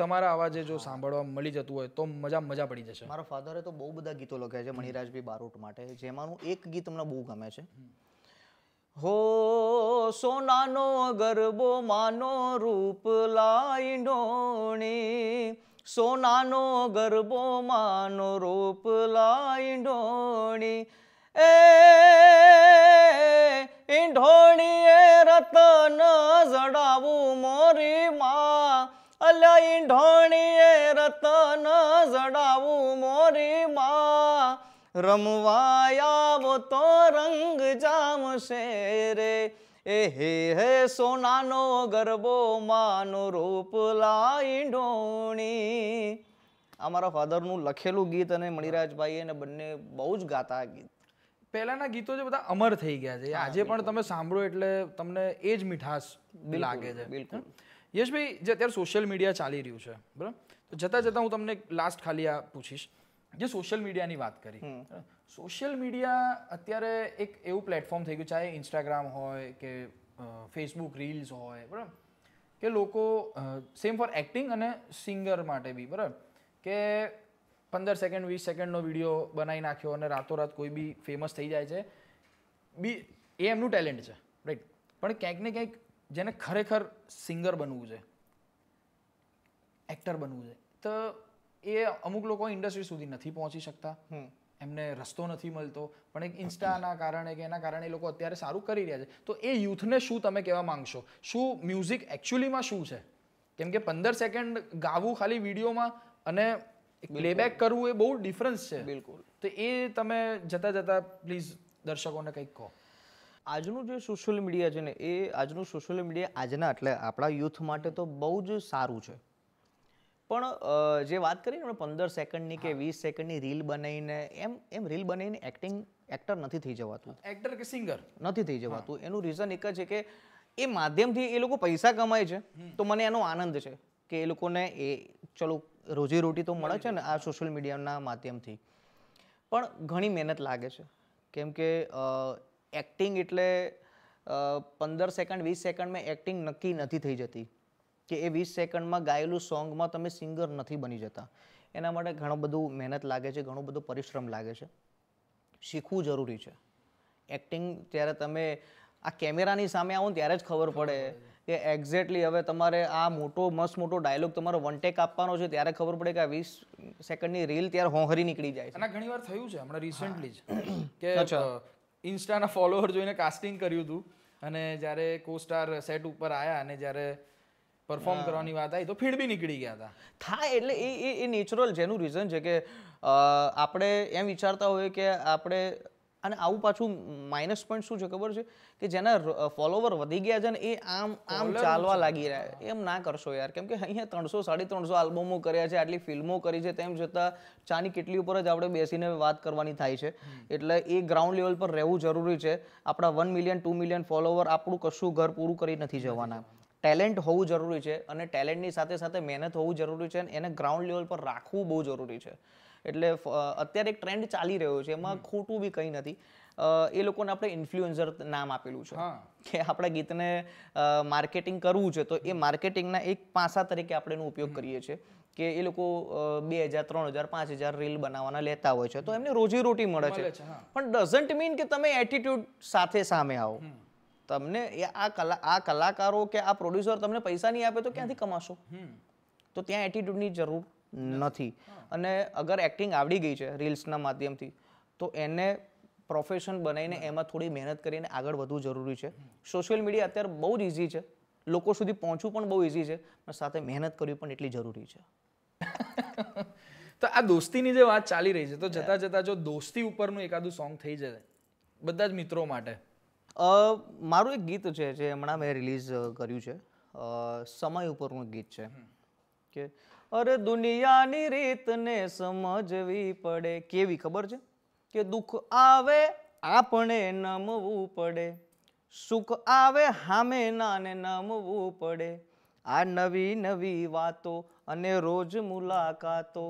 તમારા અવાજે જો સાંભળવા મળી જતું હોય તો મજા મજા પડી જશે મારા ફાધરે તો બહુ બધા ગીતો લખ્યા છે મણિરાજભાઈ બારોટ માટે જેમાંનું એક ગીત મને બહુ ગમે છે હો સોનાનો ગરબો માનો રૂપ લાઈ ડોણી સોનાનો ગરબો માનો રૂપ લાઈ ઢોણી એ ઢોણીએ રતન જડાવું મોરી માં અલ્યા ઢોણીએ રતન જડાવું મોરીમાં રમવાયા રમવાયાવો તો રંગ જામશે રે એ હે હે સોનાનો ગરબો માનું રૂપ લાઈ ઢોણી અમારા ફાધરનું લખેલું ગીત અને મણિરાજભાઈ એને બંને બહુ જ ગાતા ગીત પહેલાના ગીતો જે બધા અમર થઈ ગયા છે આજે પણ તમે સાંભળો એટલે તમને એ જ મીઠાશ લાગે છે બિલકુલ યશભાઈ જે અત્યારે સોશિયલ મીડિયા ચાલી રહ્યું છે બરાબર તો જતાં જતાં હું તમને લાસ્ટ ખાલી આ પૂછીશ જે સોશિયલ મીડિયાની વાત કરી સોશિયલ મીડિયા અત્યારે એક એવું પ્લેટફોર્મ થઈ ગયું ચાહે ઇન્સ્ટાગ્રામ હોય કે ફેસબુક રીલ્સ હોય બરાબર કે લોકો સેમ ફોર એક્ટિંગ અને સિંગર માટે બી બરાબર કે પંદર સેકન્ડ વીસ સેકન્ડનો વિડીયો બનાવી નાખ્યો અને રાતોરાત કોઈ બી ફેમસ થઈ જાય છે બી એ એમનું ટેલેન્ટ છે રાઈટ પણ ક્યાંક ને ક્યાંક જેને ખરેખર સિંગર બનવું છે એક્ટર બનવું છે તો એ અમુક લોકો ઇન્ડસ્ટ્રી સુધી નથી પહોંચી શકતા એમને રસ્તો નથી મળતો પણ એક ઇન્સ્ટાના કારણે કે એના કારણે એ લોકો અત્યારે સારું કરી રહ્યા છે તો એ યુથને શું તમે કહેવા માંગશો શું મ્યુઝિક એકચ્યુઅલીમાં શું છે કેમ કે પંદર સેકન્ડ ગાવું ખાલી વિડીયોમાં અને પ્લેબેક કરવું એ બહુ ડિફરન્સ છે બિલકુલ તો એ તમે જતા જતા પ્લીઝ દર્શકોને કંઈક કહો આજનું જે સોશિયલ મીડિયા છે ને એ આજનું સોશિયલ મીડિયા આજના એટલે આપણા યુથ માટે તો બહુ જ સારું છે પણ જે વાત કરીને આપણે પંદર સેકન્ડની કે વીસ સેકન્ડની રીલ બનાવીને એમ એમ રીલ બનાવીને એક્ટિંગ એક્ટર નથી થઈ જવાતું એક્ટર કે સિંગર નથી થઈ જવાતું એનું રીઝન એક જ છે કે એ માધ્યમથી એ લોકો પૈસા કમાય છે તો મને એનો આનંદ છે કે એ લોકોને એ ચલો રોજીરોટી તો મળે છે ને આ સોશિયલ મીડિયાના માધ્યમથી પણ ઘણી મહેનત લાગે છે કેમ કે એક્ટિંગ એટલે પંદર સેકન્ડ વીસ સેકન્ડમાં એક્ટિંગ નક્કી નથી થઈ જતી કે એ વીસ સેકન્ડમાં ગાયેલું સોંગમાં તમે સિંગર નથી બની જતા એના માટે ઘણું બધું મહેનત લાગે છે ઘણું બધું પરિશ્રમ લાગે છે શીખવું જરૂરી છે એક્ટિંગ જ્યારે તમે આ કેમેરાની સામે આવો ત્યારે જ ખબર પડે કે એક્ઝેક્ટલી હવે તમારે આ મોટો મસ્ત મોટો ડાયલોગ તમારો વન ટેક આપવાનો છે ત્યારે ખબર પડે કે આ વીસ સેકન્ડની રીલ ત્યારે હોંહરી નીકળી જાય છે અને ઘણી વાર થયું છે હમણાં રિસેન્ટલી જ કે ઇન્સ્ટાના ફોલોઅર જોઈને કાસ્ટિંગ કર્યું હતું અને જ્યારે કો સ્ટાર સેટ ઉપર આવ્યા અને જ્યારે પરફોર્મ કરવાની વાત આવી તો ફીડ બી નીકળી ગયા હતા થાય એટલે એ એ નેચરલ જેનું રીઝન છે કે આપણે એમ વિચારતા હોઈએ કે આપણે અને આવું પાછું માઇનસ પોઈન્ટ શું છે ખબર છે કે જેના ફોલોવર વધી ગયા છે ને એ આમ આમ ચાલવા લાગી રહ્યા એમ ના કરશો યાર કેમ કે અહીંયા ત્રણસો સાડી ત્રણસો આલ્બમો કર્યા છે આટલી ફિલ્મો કરી છે તેમ છતાં ચાની કેટલી ઉપર જ આપણે બેસીને વાત કરવાની થાય છે એટલે એ ગ્રાઉન્ડ લેવલ પર રહેવું જરૂરી છે આપણા one million two million follower આપણું કશું ઘર પૂરું કરી નથી જવાના ટેલેન્ટ હોવું જરૂરી છે અને ટેલેન્ટની સાથે સાથે મહેનત હોવું જરૂરી છે અને એને ગ્રાઉન્ડ લેવલ પર રાખવું બહુ જરૂરી છે એટલે અત્યારે એક ટ્રેન્ડ ચાલી રહ્યો છે એમાં ખોટું બી કંઈ નથી એ લોકોને આપણે ઇન્ફ્લુએન્સર નામ આપેલું છે કે આપણા ગીતને માર્કેટિંગ કરવું છે તો એ માર્કેટિંગના એક પાસા તરીકે આપણે એનો ઉપયોગ કરીએ છીએ કે એ લોકો બે હજાર ત્રણ હજાર પાંચ હજાર રીલ બનાવવાના લેતા હોય છે તો એમને રોજીરોટી મળે છે પણ ડઝન્ટ મીન કે તમે એટીટ્યુડ સાથે સામે આવો તમને એ આ કલા આ કલાકારો કે આ પ્રોડ્યુસર તમને પૈસા નહીં આપે તો ક્યાંથી કમાશો તો ત્યાં એટીટ્યુડની જરૂર નથી અને અગર એક્ટિંગ આવડી ગઈ છે રીલ્સના માધ્યમથી તો એને પ્રોફેશન બનાવીને એમાં થોડી મહેનત કરીને આગળ વધવું જરૂરી છે સોશિયલ મીડિયા અત્યારે બહુ જ ઇઝી છે લોકો સુધી પહોંચવું પણ બહુ ઇઝી છે પણ સાથે મહેનત કરવી પણ એટલી જરૂરી છે તો આ દોસ્તીની જે વાત ચાલી રહી છે તો જતા જતા જો દોસ્તી ઉપરનું એકાદું સોંગ થઈ જાય બધા જ મિત્રો માટે મારું એક ગીત છે જે હમણાં મેં રિલીઝ કર્યું છે સમય ઉપરનું ગીત છે કે અરે દુનિયાની રીતને સમજવી પડે કેવી ખબર છે કે દુઃખ આવે આપણે નમવું પડે સુખ આવે હામે નાને નમવું પડે આ નવી નવી વાતો અને રોજ મુલાકાતો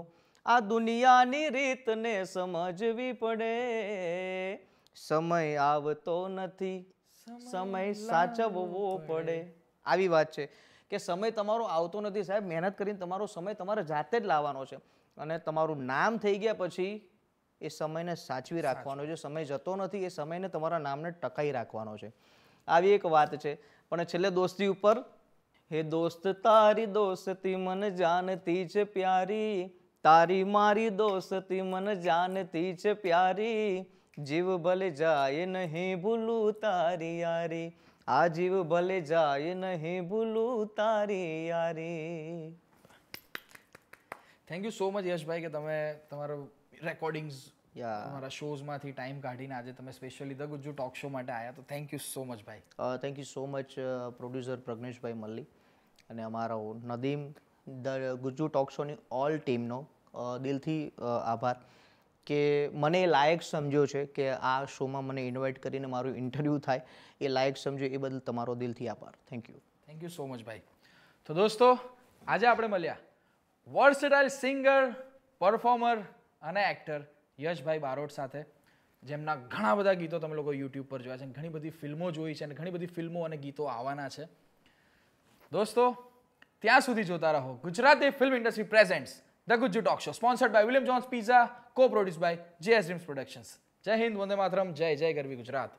આ દુનિયાની રીતને સમજવી પડે સમય આવતો નથી સમય સાચવવો પડે આવી વાત છે કે સમય તમારો આવતો નથી સાહેબ મહેનત કરીને તમારો સમય તમારે જાતે જ લાવવાનો છે અને તમારું નામ થઈ ગયા પછી એ સમયને સાચવી રાખવાનો છે સમય જતો નથી એ સમયને તમારા નામને ટકાઈ રાખવાનો છે આવી એક વાત છે પણ છેલ્લે દોસ્તી ઉપર હે દોસ્ત તારી દોસ્તી મને જાનતી છે પ્યારી તારી મારી દોસ્તી મને જાનતી છે પ્યારી જીવ ભલે જાય નહીં ભૂલું તારી યારી આ જીવ ભલે જાય નહીં ભૂલું તારી યારી થેન્ક યુ સો મચ યશભાઈ કે તમે તમારો રેકોર્ડિંગ્સ તમારા શોઝમાંથી ટાઈમ કાઢીને આજે તમે specially the Gujju talk show માટે આવ્યા તો થેન્ક યુ સો મચ ભાઈ thank you so much producer પ્રજ્ઞેશભાઈ મલ્લી અને અમારો નદીમ ધ ગુજ્જુ ટોક શોની ઓલ ટીમનો દિલથી આભાર કે મને લાયક સમજો છે કે આ શોમાં મને ઇન્વાઇટ કરીને મારું ઇન્ટરવ્યૂ થાય એ લાયક સમજો એ બદલ તમારો દિલથી આભાર thank you thank you so much ભાઈ તો દોસ્તો આજે આપણે મળ્યા વર્સેટાઇલ સિંગર પરફોર્મર અને એક્ટર યશભાઈ બારોટ સાથે જેમના ઘણા બધા ગીતો તમે લોકો યુટ્યુબ પર જોયા છે ઘણી બધી ફિલ્મો જોઈ છે અને ઘણી બધી ફિલ્મો અને ગીતો આવવાના છે દોસ્તો ત્યાં સુધી જોતા રહો Gujarati film industry presents the Gujju talk show sponsored by William Jones pizza co produce by J S dreams productions જય હિન્દ વંદે માતરમ જય જય ગરવી ગુજરાત